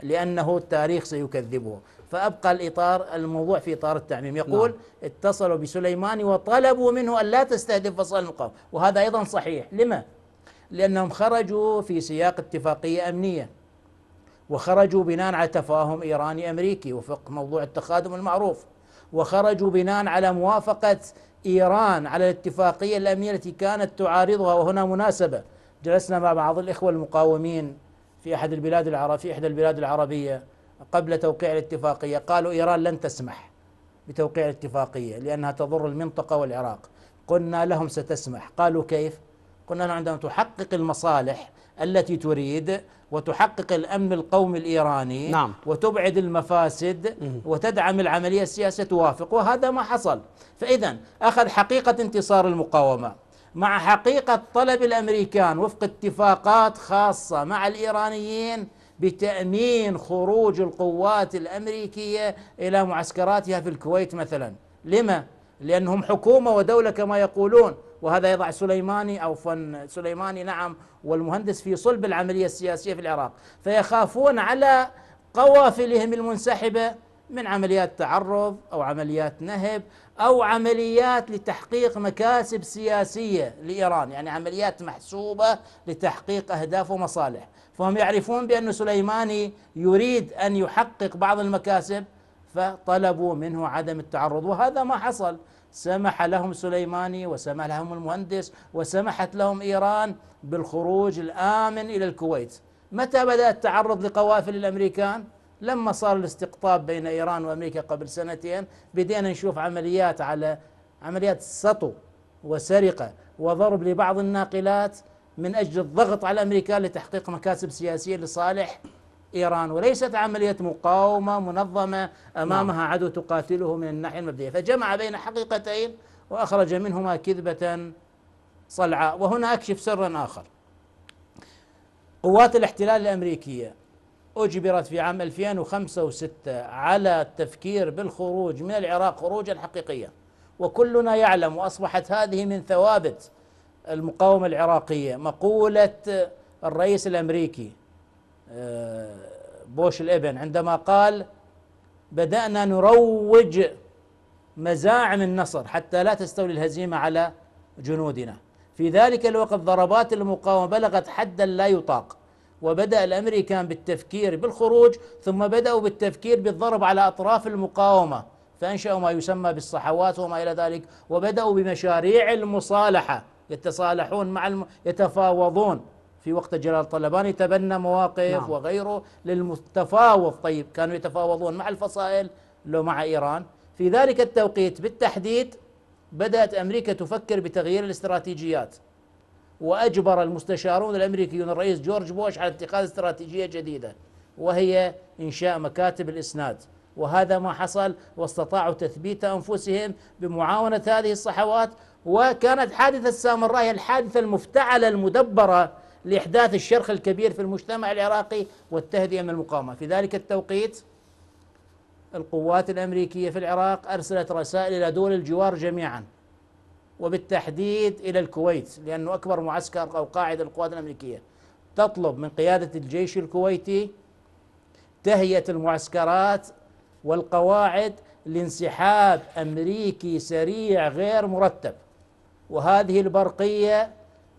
لأنه التاريخ سيكذبه فأبقى الإطار الموضوع في إطار التعميم يقول نعم. اتصلوا بسليماني وطلبوا منه أن لا تستهدف فصائل المقاومة وهذا أيضا صحيح لما؟ لأنهم خرجوا في سياق اتفاقية أمنية وخرجوا بناء على تفاهم ايراني امريكي وفق موضوع التخادم المعروف وخرجوا بناء على موافقه ايران على الاتفاقيه الامنيه التي كانت تعارضها وهنا مناسبه جلسنا مع بعض الاخوه المقاومين في احد البلاد العرب في احدى البلاد العربيه قبل توقيع الاتفاقيه قالوا ايران لن تسمح بتوقيع الاتفاقيه لانها تضر المنطقه والعراق قلنا لهم ستسمح قالوا كيف قلنا لهم عندما تحقق المصالح التي تريد وتحقق الأمن القومي الإيراني نعم. وتبعد المفاسد وتدعم العملية السياسية توافق وهذا ما حصل فإذا أخذ حقيقة انتصار المقاومة مع حقيقة طلب الأمريكان وفق اتفاقات خاصة مع الإيرانيين بتأمين خروج القوات الأمريكية إلى معسكراتها في الكويت مثلا لما؟ لأنهم حكومة ودولة كما يقولون وهذا يضع سليماني أو فن سليماني نعم والمهندس في صلب العملية السياسية في العراق فيخافون على قوافلهم المنسحبة من عمليات تعرض أو عمليات نهب أو عمليات لتحقيق مكاسب سياسية لإيران يعني عمليات محسوبة لتحقيق أهداف ومصالح فهم يعرفون بأن سليماني يريد أن يحقق بعض المكاسب فطلبوا منه عدم التعرض وهذا ما حصل سمح لهم سليماني وسمح لهم المهندس وسمحت لهم إيران بالخروج الآمن إلى الكويت متى بدأ التعرض لقوافل الأمريكان؟ لما صار الاستقطاب بين إيران وأمريكا قبل سنتين بدينا نشوف عمليات على عمليات سطو وسرقة وضرب لبعض الناقلات من أجل الضغط على الأمريكان لتحقيق مكاسب سياسية لصالح إيران وليست عملية مقاومة منظمة أمامها نعم. عدو تقاتله من الناحية المبدئية فجمع بين حقيقتين وأخرج منهما كذبة صلعاء وهنا أكشف سرا آخر قوات الاحتلال الأمريكية أجبرت في عام 2005 و6 على التفكير بالخروج من العراق خروجا حقيقيا وكلنا يعلم وأصبحت هذه من ثوابت المقاومة العراقية مقولة الرئيس الأمريكي بوش الابن عندما قال بدأنا نروج مزاعم النصر حتى لا تستولي الهزيمة على جنودنا في ذلك الوقت ضربات المقاومة بلغت حدا لا يطاق وبدأ الأمريكان بالتفكير بالخروج ثم بدأوا بالتفكير بالضرب على أطراف المقاومة فأنشأوا ما يسمى بالصحوات وما إلى ذلك وبدأوا بمشاريع المصالحة يتصالحون مع الم... يتفاوضون في وقت جلال طلباني تبنى مواقف نعم. وغيره للمتفاوض طيب كانوا يتفاوضون مع الفصائل لو مع إيران في ذلك التوقيت بالتحديد بدأت أمريكا تفكر بتغيير الاستراتيجيات وأجبر المستشارون الأمريكيون الرئيس جورج بوش على اتخاذ استراتيجية جديدة وهي إنشاء مكاتب الإسناد وهذا ما حصل واستطاعوا تثبيت أنفسهم بمعاونة هذه الصحوات وكانت حادثة سامراء هي الحادثة المفتعلة المدبرة لإحداث الشرخ الكبير في المجتمع العراقي والتهدئة من المقاومة في ذلك التوقيت القوات الأمريكية في العراق أرسلت رسائل إلى دول الجوار جميعا وبالتحديد إلى الكويت لأنه أكبر معسكر أو قاعدة القوات الأمريكية تطلب من قيادة الجيش الكويتي تهيئة المعسكرات والقواعد لانسحاب أمريكي سريع غير مرتب وهذه البرقية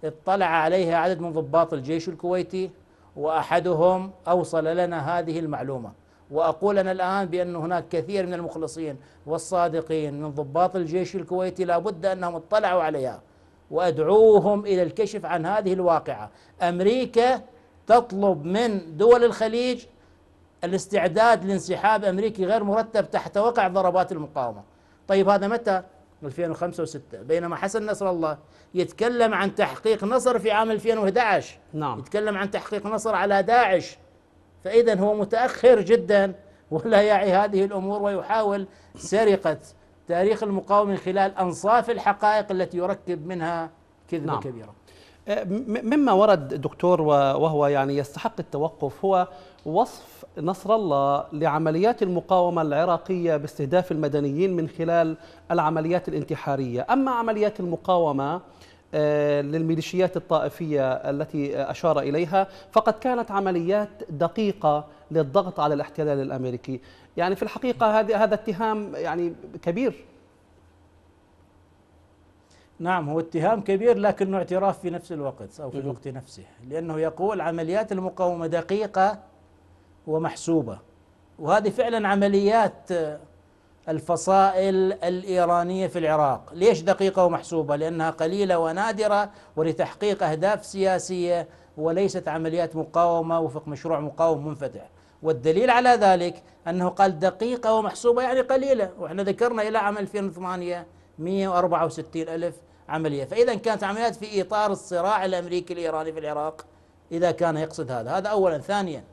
اطلع عليها عدد من ضباط الجيش الكويتي واحدهم اوصل لنا هذه المعلومه واقول انا الان بان هناك كثير من المخلصين والصادقين من ضباط الجيش الكويتي لابد انهم اطلعوا عليها وادعوهم الى الكشف عن هذه الواقعه امريكا تطلب من دول الخليج الاستعداد لانسحاب امريكي غير مرتب تحت وقع ضربات المقاومه طيب هذا متى 2005 و6 بينما حسن نصر الله يتكلم عن تحقيق نصر في عام 2011 نعم يتكلم عن تحقيق نصر على داعش فإذا هو متأخر جدا ولا يعي هذه الأمور ويحاول سرقة تاريخ المقاومة من خلال أنصاف الحقائق التي يركب منها كذبة نعم. كبيرة أه، مما ورد دكتور وهو يعني يستحق التوقف هو وصف نصر الله لعمليات المقاومة العراقية باستهداف المدنيين من خلال العمليات الانتحارية أما عمليات المقاومة آه، للميليشيات الطائفية التي أشار إليها فقد كانت عمليات دقيقة للضغط على الاحتلال الأمريكي يعني في الحقيقة هذا اتهام يعني كبير نعم هو اتهام كبير لكنه اعتراف في نفس الوقت أو في الوقت نفسه لأنه يقول عمليات المقاومة دقيقة ومحسوبة وهذه فعلا عمليات آه، الفصائل الإيرانية في العراق ليش دقيقة ومحسوبة لأنها قليلة ونادرة ولتحقيق أهداف سياسية وليست عمليات مقاومة وفق مشروع مقاوم منفتح والدليل على ذلك أنه قال دقيقة ومحسوبة يعني قليلة وإحنا ذكرنا إلى عام 2008 164 ألف عملية فإذا كانت عمليات في إطار الصراع الأمريكي الإيراني في العراق إذا كان يقصد هذا هذا أولا ثانيا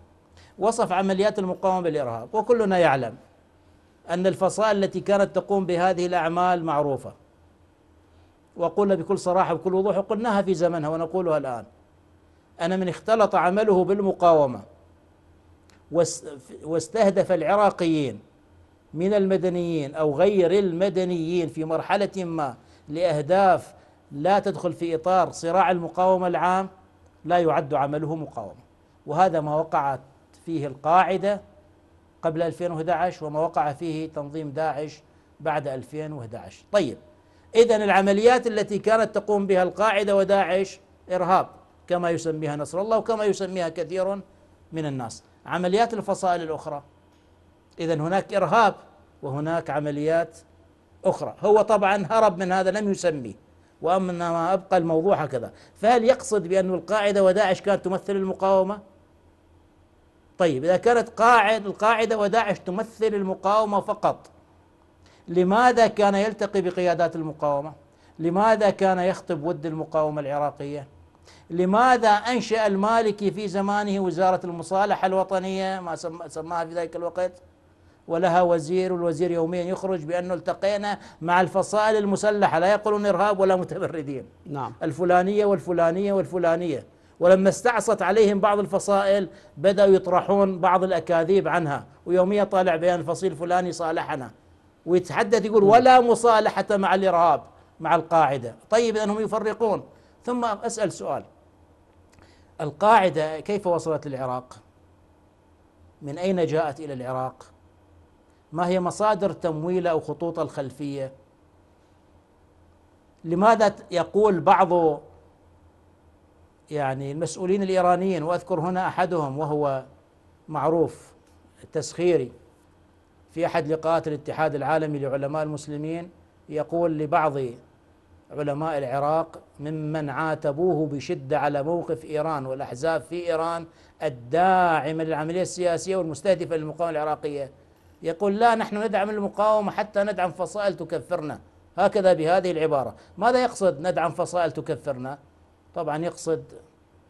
وصف عمليات المقاومة بالإرهاب وكلنا يعلم أن الفصائل التي كانت تقوم بهذه الأعمال معروفة وقلنا بكل صراحة وبكل وضوح وقلناها في زمنها ونقولها الآن أن من اختلط عمله بالمقاومة واستهدف العراقيين من المدنيين أو غير المدنيين في مرحلة ما لأهداف لا تدخل في إطار صراع المقاومة العام لا يعد عمله مقاومة وهذا ما وقعت فيه القاعدة قبل 2011 وما وقع فيه تنظيم داعش بعد 2011 طيب إذا العمليات التي كانت تقوم بها القاعدة وداعش إرهاب كما يسميها نصر الله وكما يسميها كثير من الناس عمليات الفصائل الأخرى إذا هناك إرهاب وهناك عمليات أخرى هو طبعا هرب من هذا لم يسميه وأما ما أبقى الموضوع هكذا فهل يقصد بأن القاعدة وداعش كانت تمثل المقاومة؟ طيب إذا كانت قاعد القاعدة وداعش تمثل المقاومة فقط لماذا كان يلتقي بقيادات المقاومة لماذا كان يخطب ود المقاومة العراقية لماذا أنشأ المالكي في زمانه وزارة المصالحة الوطنية ما سماها في ذلك الوقت ولها وزير والوزير يوميا يخرج بأنه التقينا مع الفصائل المسلحة لا يقولون إرهاب ولا متمردين نعم الفلانية والفلانية والفلانية ولما استعصت عليهم بعض الفصائل بدأوا يطرحون بعض الأكاذيب عنها ويوميا طالع بيان فصيل فلاني صالحنا ويتحدث يقول ولا مصالحة مع الإرهاب مع القاعدة طيب أنهم يفرقون ثم أسأل سؤال القاعدة كيف وصلت للعراق من أين جاءت إلى العراق ما هي مصادر تمويله أو خطوط الخلفية لماذا يقول بعض يعني المسؤولين الإيرانيين وأذكر هنا أحدهم وهو معروف التسخيري في أحد لقاءات الاتحاد العالمي لعلماء المسلمين يقول لبعض علماء العراق ممن عاتبوه بشدة على موقف إيران والأحزاب في إيران الداعمة للعملية السياسية والمستهدفة للمقاومة العراقية يقول لا نحن ندعم المقاومة حتى ندعم فصائل تكفرنا هكذا بهذه العبارة ماذا يقصد ندعم فصائل تكفرنا طبعا يقصد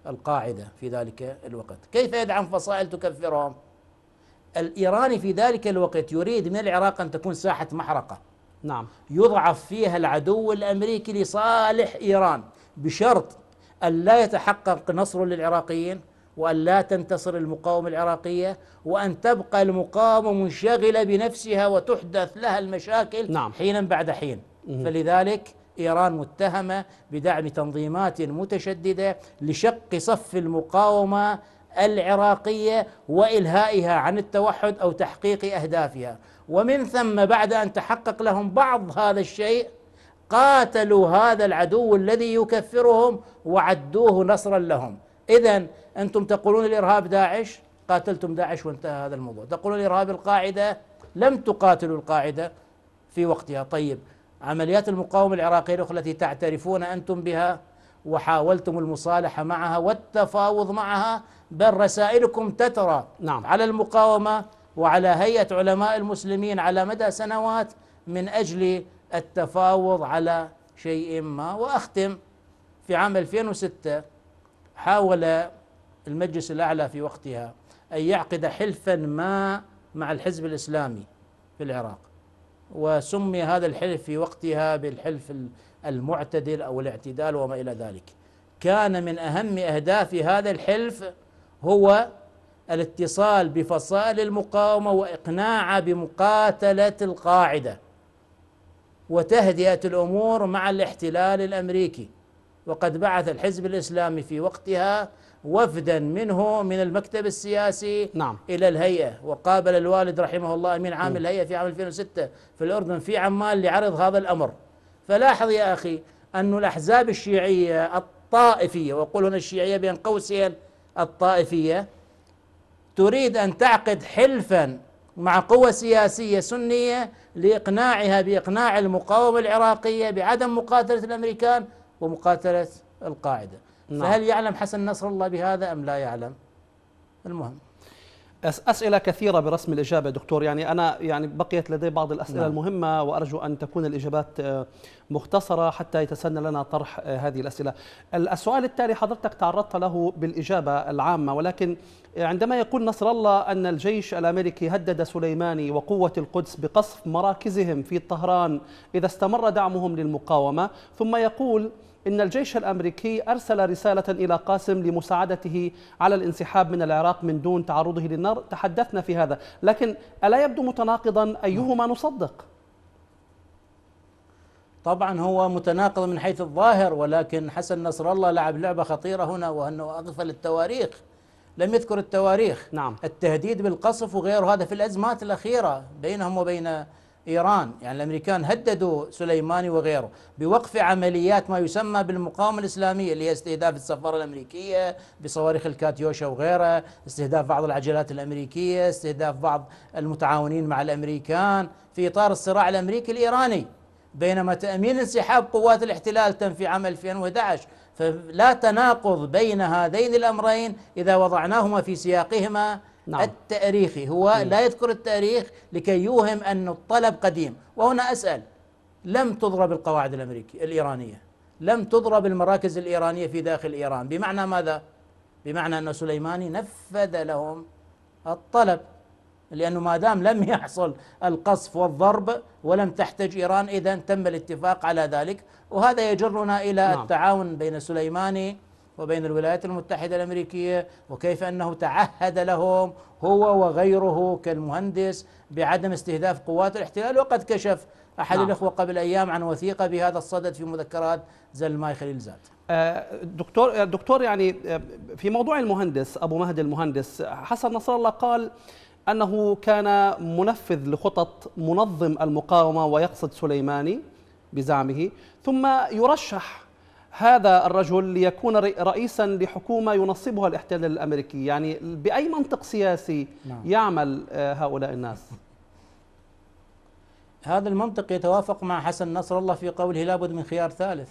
القاعدة في ذلك الوقت كيف يدعم فصائل تكفرهم الإيراني في ذلك الوقت يريد من العراق أن تكون ساحة محرقة نعم يضعف فيها العدو الأمريكي لصالح إيران بشرط أن لا يتحقق نصر للعراقيين وأن لا تنتصر المقاومة العراقية وأن تبقى المقاومة منشغلة بنفسها وتحدث لها المشاكل نعم. حينا بعد حين فلذلك إيران متهمة بدعم تنظيمات متشددة لشق صف المقاومة العراقية وإلهائها عن التوحد أو تحقيق أهدافها ومن ثم بعد أن تحقق لهم بعض هذا الشيء قاتلوا هذا العدو الذي يكفرهم وعدوه نصرا لهم إذا أنتم تقولون الإرهاب داعش قاتلتم داعش وانتهى هذا الموضوع تقولون الإرهاب القاعدة لم تقاتلوا القاعدة في وقتها طيب عمليات المقاومة العراقية الأخرى التي تعترفون أنتم بها وحاولتم المصالحة معها والتفاوض معها بل رسائلكم تترى نعم. على المقاومة وعلى هيئة علماء المسلمين على مدى سنوات من أجل التفاوض على شيء ما وأختم في عام 2006 حاول المجلس الأعلى في وقتها أن يعقد حلفا ما مع الحزب الإسلامي في العراق وسمي هذا الحلف في وقتها بالحلف المعتدل أو الاعتدال وما إلى ذلك كان من أهم أهداف هذا الحلف هو الاتصال بفصائل المقاومة وإقناعها بمقاتلة القاعدة وتهدئة الأمور مع الاحتلال الأمريكي وقد بعث الحزب الإسلامي في وقتها وفدا منه من المكتب السياسي نعم. إلى الهيئة وقابل الوالد رحمه الله أمين عام الهيئة في عام 2006 في الأردن في عمان لعرض هذا الأمر فلاحظ يا أخي أن الأحزاب الشيعية الطائفية وأقول هنا الشيعية بين قوسين الطائفية تريد أن تعقد حلفا مع قوة سياسية سنية لإقناعها بإقناع المقاومة العراقية بعدم مقاتلة الأمريكان ومقاتلة القاعدة نعم. فهل يعلم حسن نصر الله بهذا أم لا يعلم المهم أسئلة كثيرة برسم الإجابة دكتور يعني أنا يعني بقيت لدي بعض الأسئلة نعم. المهمة وأرجو أن تكون الإجابات آه، مختصرة حتى يتسنى لنا طرح آه، هذه الأسئلة السؤال التالي حضرتك تعرضت له بالإجابة العامة ولكن آه، عندما يقول نصر الله أن الجيش الأمريكي هدد سليماني وقوة القدس بقصف مراكزهم في طهران إذا استمر دعمهم للمقاومة ثم يقول إن الجيش الأمريكي أرسل رسالة إلى قاسم لمساعدته على الانسحاب من العراق من دون تعرضه للنار تحدثنا في هذا لكن ألا يبدو متناقضا أيهما نصدق؟ طبعا هو متناقض من حيث الظاهر ولكن حسن نصر الله لعب لعبة خطيرة هنا وأنه أغفل التواريخ لم يذكر التواريخ نعم. التهديد بالقصف وغيره هذا في الأزمات الأخيرة بينهم وبين إيران يعني الأمريكان هددوا سليماني وغيره بوقف عمليات ما يسمى بالمقاومة الإسلامية اللي هي استهداف السفارة الأمريكية بصواريخ الكاتيوشا وغيره استهداف بعض العجلات الأمريكية استهداف بعض المتعاونين مع الأمريكان في إطار الصراع الأمريكي الإيراني بينما تأمين انسحاب قوات الاحتلال تم في عام 2011 فلا تناقض بين هذين الأمرين إذا وضعناهما في سياقهما نعم. التاريخي هو إيه. لا يذكر التاريخ لكي يوهم أن الطلب قديم وهنا أسأل لم تضرب القواعد الأمريكية الإيرانية لم تضرب المراكز الإيرانية في داخل إيران بمعنى ماذا؟ بمعنى أن سليماني نفذ لهم الطلب لأنه ما دام لم يحصل القصف والضرب ولم تحتج إيران إذا تم الاتفاق على ذلك وهذا يجرنا إلى نعم. التعاون بين سليماني وبين الولايات المتحدة الأمريكية وكيف أنه تعهد لهم هو وغيره كالمهندس بعدم استهداف قوات الاحتلال وقد كشف أحد نعم. الأخوة قبل أيام عن وثيقة بهذا الصدد في مذكرات زلماي خليل زاد آه، دكتور آه، دكتور يعني آه، في موضوع المهندس أبو مهدي المهندس حسن نصر الله قال أنه كان منفذ لخطط منظم المقاومة ويقصد سليماني بزعمه ثم يرشح هذا الرجل ليكون رئيسا لحكومة ينصبها الاحتلال الأمريكي يعني بأي منطق سياسي نعم. يعمل آه، هؤلاء الناس هذا المنطق يتوافق مع حسن نصر الله في قوله لابد من خيار ثالث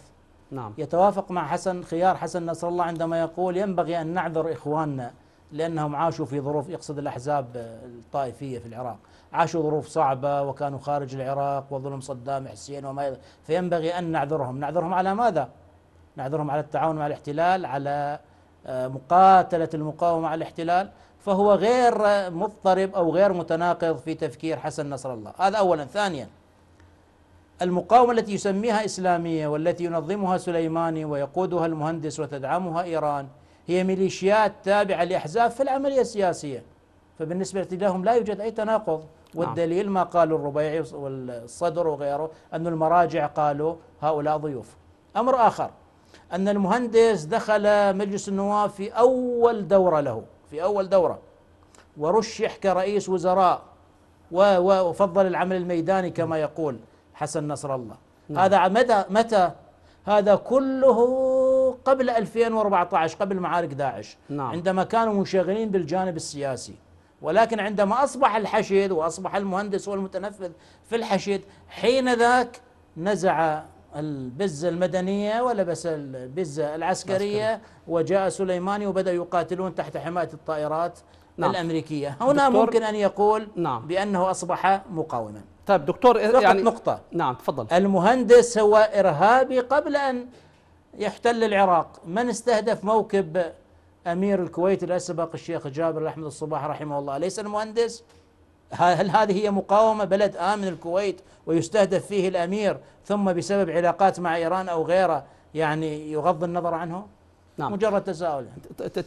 نعم. يتوافق مع حسن خيار حسن نصر الله عندما يقول ينبغي أن نعذر إخواننا لأنهم عاشوا في ظروف يقصد الأحزاب الطائفية في العراق عاشوا ظروف صعبة وكانوا خارج العراق وظلم صدام حسين وما فينبغي أن نعذرهم نعذرهم على ماذا؟ نعذرهم على التعاون مع الاحتلال على آه، مقاتلة المقاومة على الاحتلال فهو غير مضطرب أو غير متناقض في تفكير حسن نصر الله هذا أولا ثانيا المقاومة التي يسميها إسلامية والتي ينظمها سليماني ويقودها المهندس وتدعمها إيران هي ميليشيات تابعة لأحزاب في العملية السياسية فبالنسبة لهم لا يوجد أي تناقض نعم. والدليل ما قالوا الربيعي والصدر وغيره أن المراجع قالوا هؤلاء ضيوف أمر آخر أن المهندس دخل مجلس النواب في أول دورة له في أول دورة ورشح كرئيس وزراء وفضل العمل الميداني كما يقول حسن نصر الله نعم. هذا متى متى هذا كله قبل 2014 قبل معارك داعش نعم. عندما كانوا منشغلين بالجانب السياسي ولكن عندما أصبح الحشد وأصبح المهندس والمتنفذ في الحشد حين ذاك نزع البزة المدنية ولبس البزة العسكرية وجاء سليماني وبدأ يقاتلون تحت حماية الطائرات نعم. الأمريكية هنا ممكن أن يقول نعم. بأنه أصبح مقاوما طيب دكتور يعني نقطة نعم تفضل المهندس هو إرهابي قبل أن يحتل العراق من استهدف موكب أمير الكويت الأسبق الشيخ جابر الأحمد الصباح رحمه الله ليس المهندس؟ هل هذه هي مقاومة بلد آمن الكويت ويستهدف فيه الأمير ثم بسبب علاقات مع إيران أو غيره يعني يغض النظر عنه نعم. مجرد تساؤل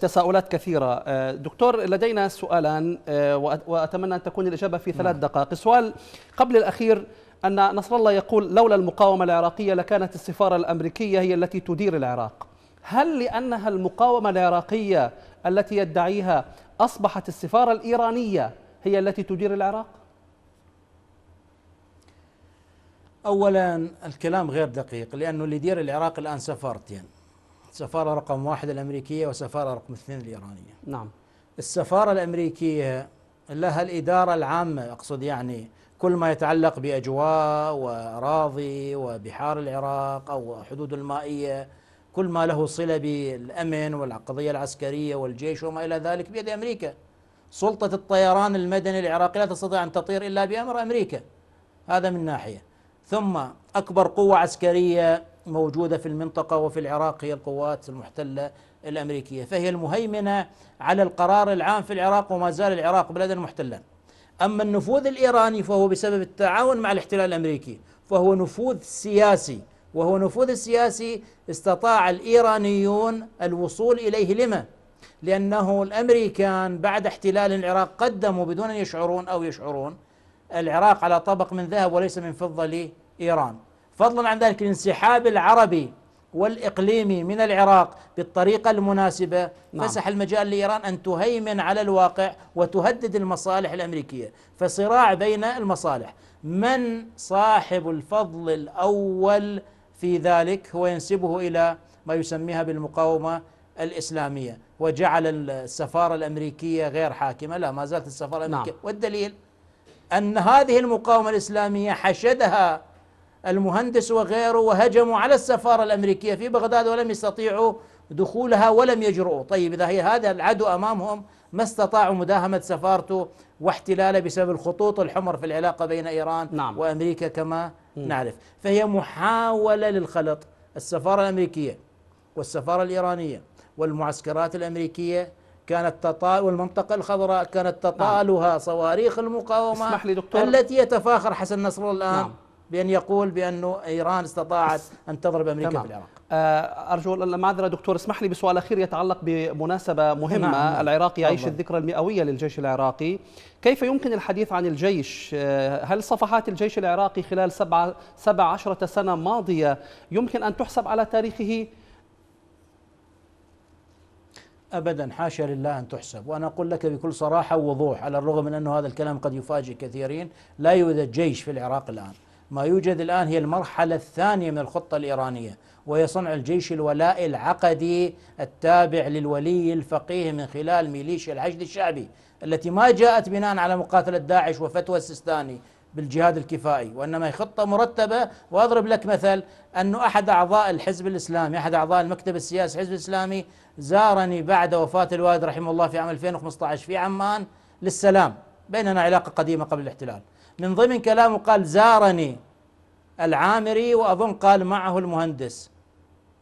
تساؤلات كثيرة آه، دكتور لدينا سؤالان آه، وأتمنى أن تكون الإجابة في ثلاث نعم. دقائق السؤال قبل الأخير أن نصر الله يقول لولا المقاومة العراقية لكانت السفارة الأمريكية هي التي تدير العراق هل لأنها المقاومة العراقية التي يدعيها أصبحت السفارة الإيرانية هي التي تدير العراق اولا الكلام غير دقيق لانه اللي يدير العراق الان سفارتين السفاره رقم واحد الامريكيه وسفاره رقم اثنين الايرانيه نعم السفاره الامريكيه لها الاداره العامه اقصد يعني كل ما يتعلق باجواء واراضي وبحار العراق او حدود المائيه كل ما له صله بالامن والقضيه العسكريه والجيش وما الى ذلك بيد امريكا سلطة الطيران المدني العراقي لا تستطيع أن تطير إلا بأمر أمريكا هذا من ناحية ثم أكبر قوة عسكرية موجودة في المنطقة وفي العراق هي القوات المحتلة الأمريكية فهي المهيمنة على القرار العام في العراق وما زال العراق بلدا محتلا أما النفوذ الإيراني فهو بسبب التعاون مع الاحتلال الأمريكي فهو نفوذ سياسي وهو نفوذ سياسي استطاع الإيرانيون الوصول إليه لما؟ لأنه الأمريكان بعد احتلال العراق قدموا بدون أن يشعرون أو يشعرون العراق على طبق من ذهب وليس من فضة لإيران فضلا عن ذلك الانسحاب العربي والإقليمي من العراق بالطريقة المناسبة نعم. فسح المجال لإيران أن تهيمن على الواقع وتهدد المصالح الأمريكية فصراع بين المصالح من صاحب الفضل الأول في ذلك هو ينسبه إلى ما يسميها بالمقاومة الإسلامية وجعل السفارة الأمريكية غير حاكمة لا ما زالت السفارة نعم. الأمريكية نعم. والدليل أن هذه المقاومة الإسلامية حشدها المهندس وغيره وهجموا على السفارة الأمريكية في بغداد ولم يستطيعوا دخولها ولم يجرؤوا طيب إذا هي هذا العدو أمامهم ما استطاعوا مداهمة سفارته واحتلاله بسبب الخطوط الحمر في العلاقة بين إيران نعم. وأمريكا كما م. نعرف فهي محاولة للخلط السفارة الأمريكية والسفارة الإيرانية والمعسكرات الأمريكية كانت تطال والمنطقة الخضراء كانت نعم. تطالها نعم. صواريخ المقاومة اسمح لي دكتور التي يتفاخر حسن نصر الآن نعم. بأن يقول بأنه إيران استطاعت أن تضرب أمريكا تمام. بالعراق آه، أرجو معذرة دكتور اسمح لي بسؤال أخير يتعلق بمناسبة نعم، مهمة نعم. العراقي يعيش الذكرى المئوية للجيش العراقي كيف يمكن الحديث عن الجيش آه، هل صفحات الجيش العراقي خلال سبع, سبع عشرة سنة ماضية يمكن أن تحسب على تاريخه أبدا حاشا لله أن تحسب وأنا أقول لك بكل صراحة ووضوح على الرغم من أنه هذا الكلام قد يفاجئ كثيرين لا يوجد جيش في العراق الآن ما يوجد الآن هي المرحلة الثانية من الخطة الإيرانية وهي صنع الجيش الولائي العقدي التابع للولي الفقيه من خلال ميليشيا الحشد الشعبي التي ما جاءت بناء على مقاتلة داعش وفتوى السيستاني بالجهاد الكفائي وإنما خطة مرتبة وأضرب لك مثل أنه أحد أعضاء الحزب الإسلامي أحد أعضاء المكتب السياسي الحزب الإسلامي زارني بعد وفاة الوالد رحمه الله في عام 2015 في عمان للسلام بيننا علاقة قديمة قبل الاحتلال من ضمن كلامه قال زارني العامري وأظن قال معه المهندس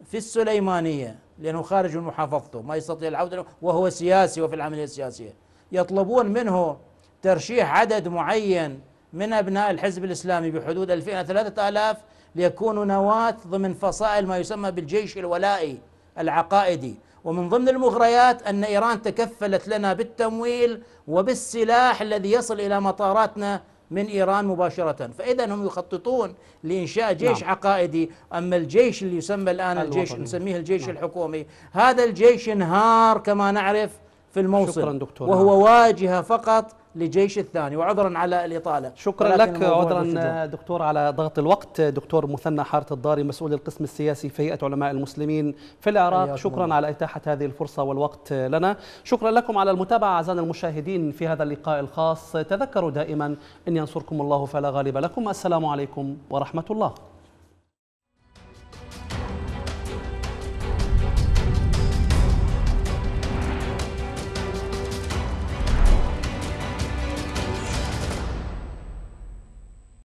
في السليمانية لأنه خارج من محافظته ما يستطيع العودة وهو سياسي وفي العملية السياسية يطلبون منه ترشيح عدد معين من أبناء الحزب الإسلامي بحدود 2000 3000 ليكونوا نواة ضمن فصائل ما يسمى بالجيش الولائي العقائدي ومن ضمن المغريات أن إيران تكفلت لنا بالتمويل وبالسلاح الذي يصل إلى مطاراتنا من إيران مباشرة فإذا هم يخططون لإنشاء جيش نعم. عقائدي أما الجيش اللي يسمى الآن الوطني. الجيش نسميه الجيش نعم. الحكومي هذا الجيش انهار كما نعرف في الموصل شكرا دكتور وهو نعم. واجهة فقط لجيش الثاني وعذرا على الإطالة شكرا لك عذرا دكتور على ضغط الوقت دكتور مثنى حارة الضاري مسؤول القسم السياسي في هيئة علماء المسلمين في العراق شكرا الله. على إتاحة هذه الفرصة والوقت لنا شكرا لكم على المتابعة أعزائنا المشاهدين في هذا اللقاء الخاص تذكروا دائما أن ينصركم الله فلا غالب لكم السلام عليكم ورحمة الله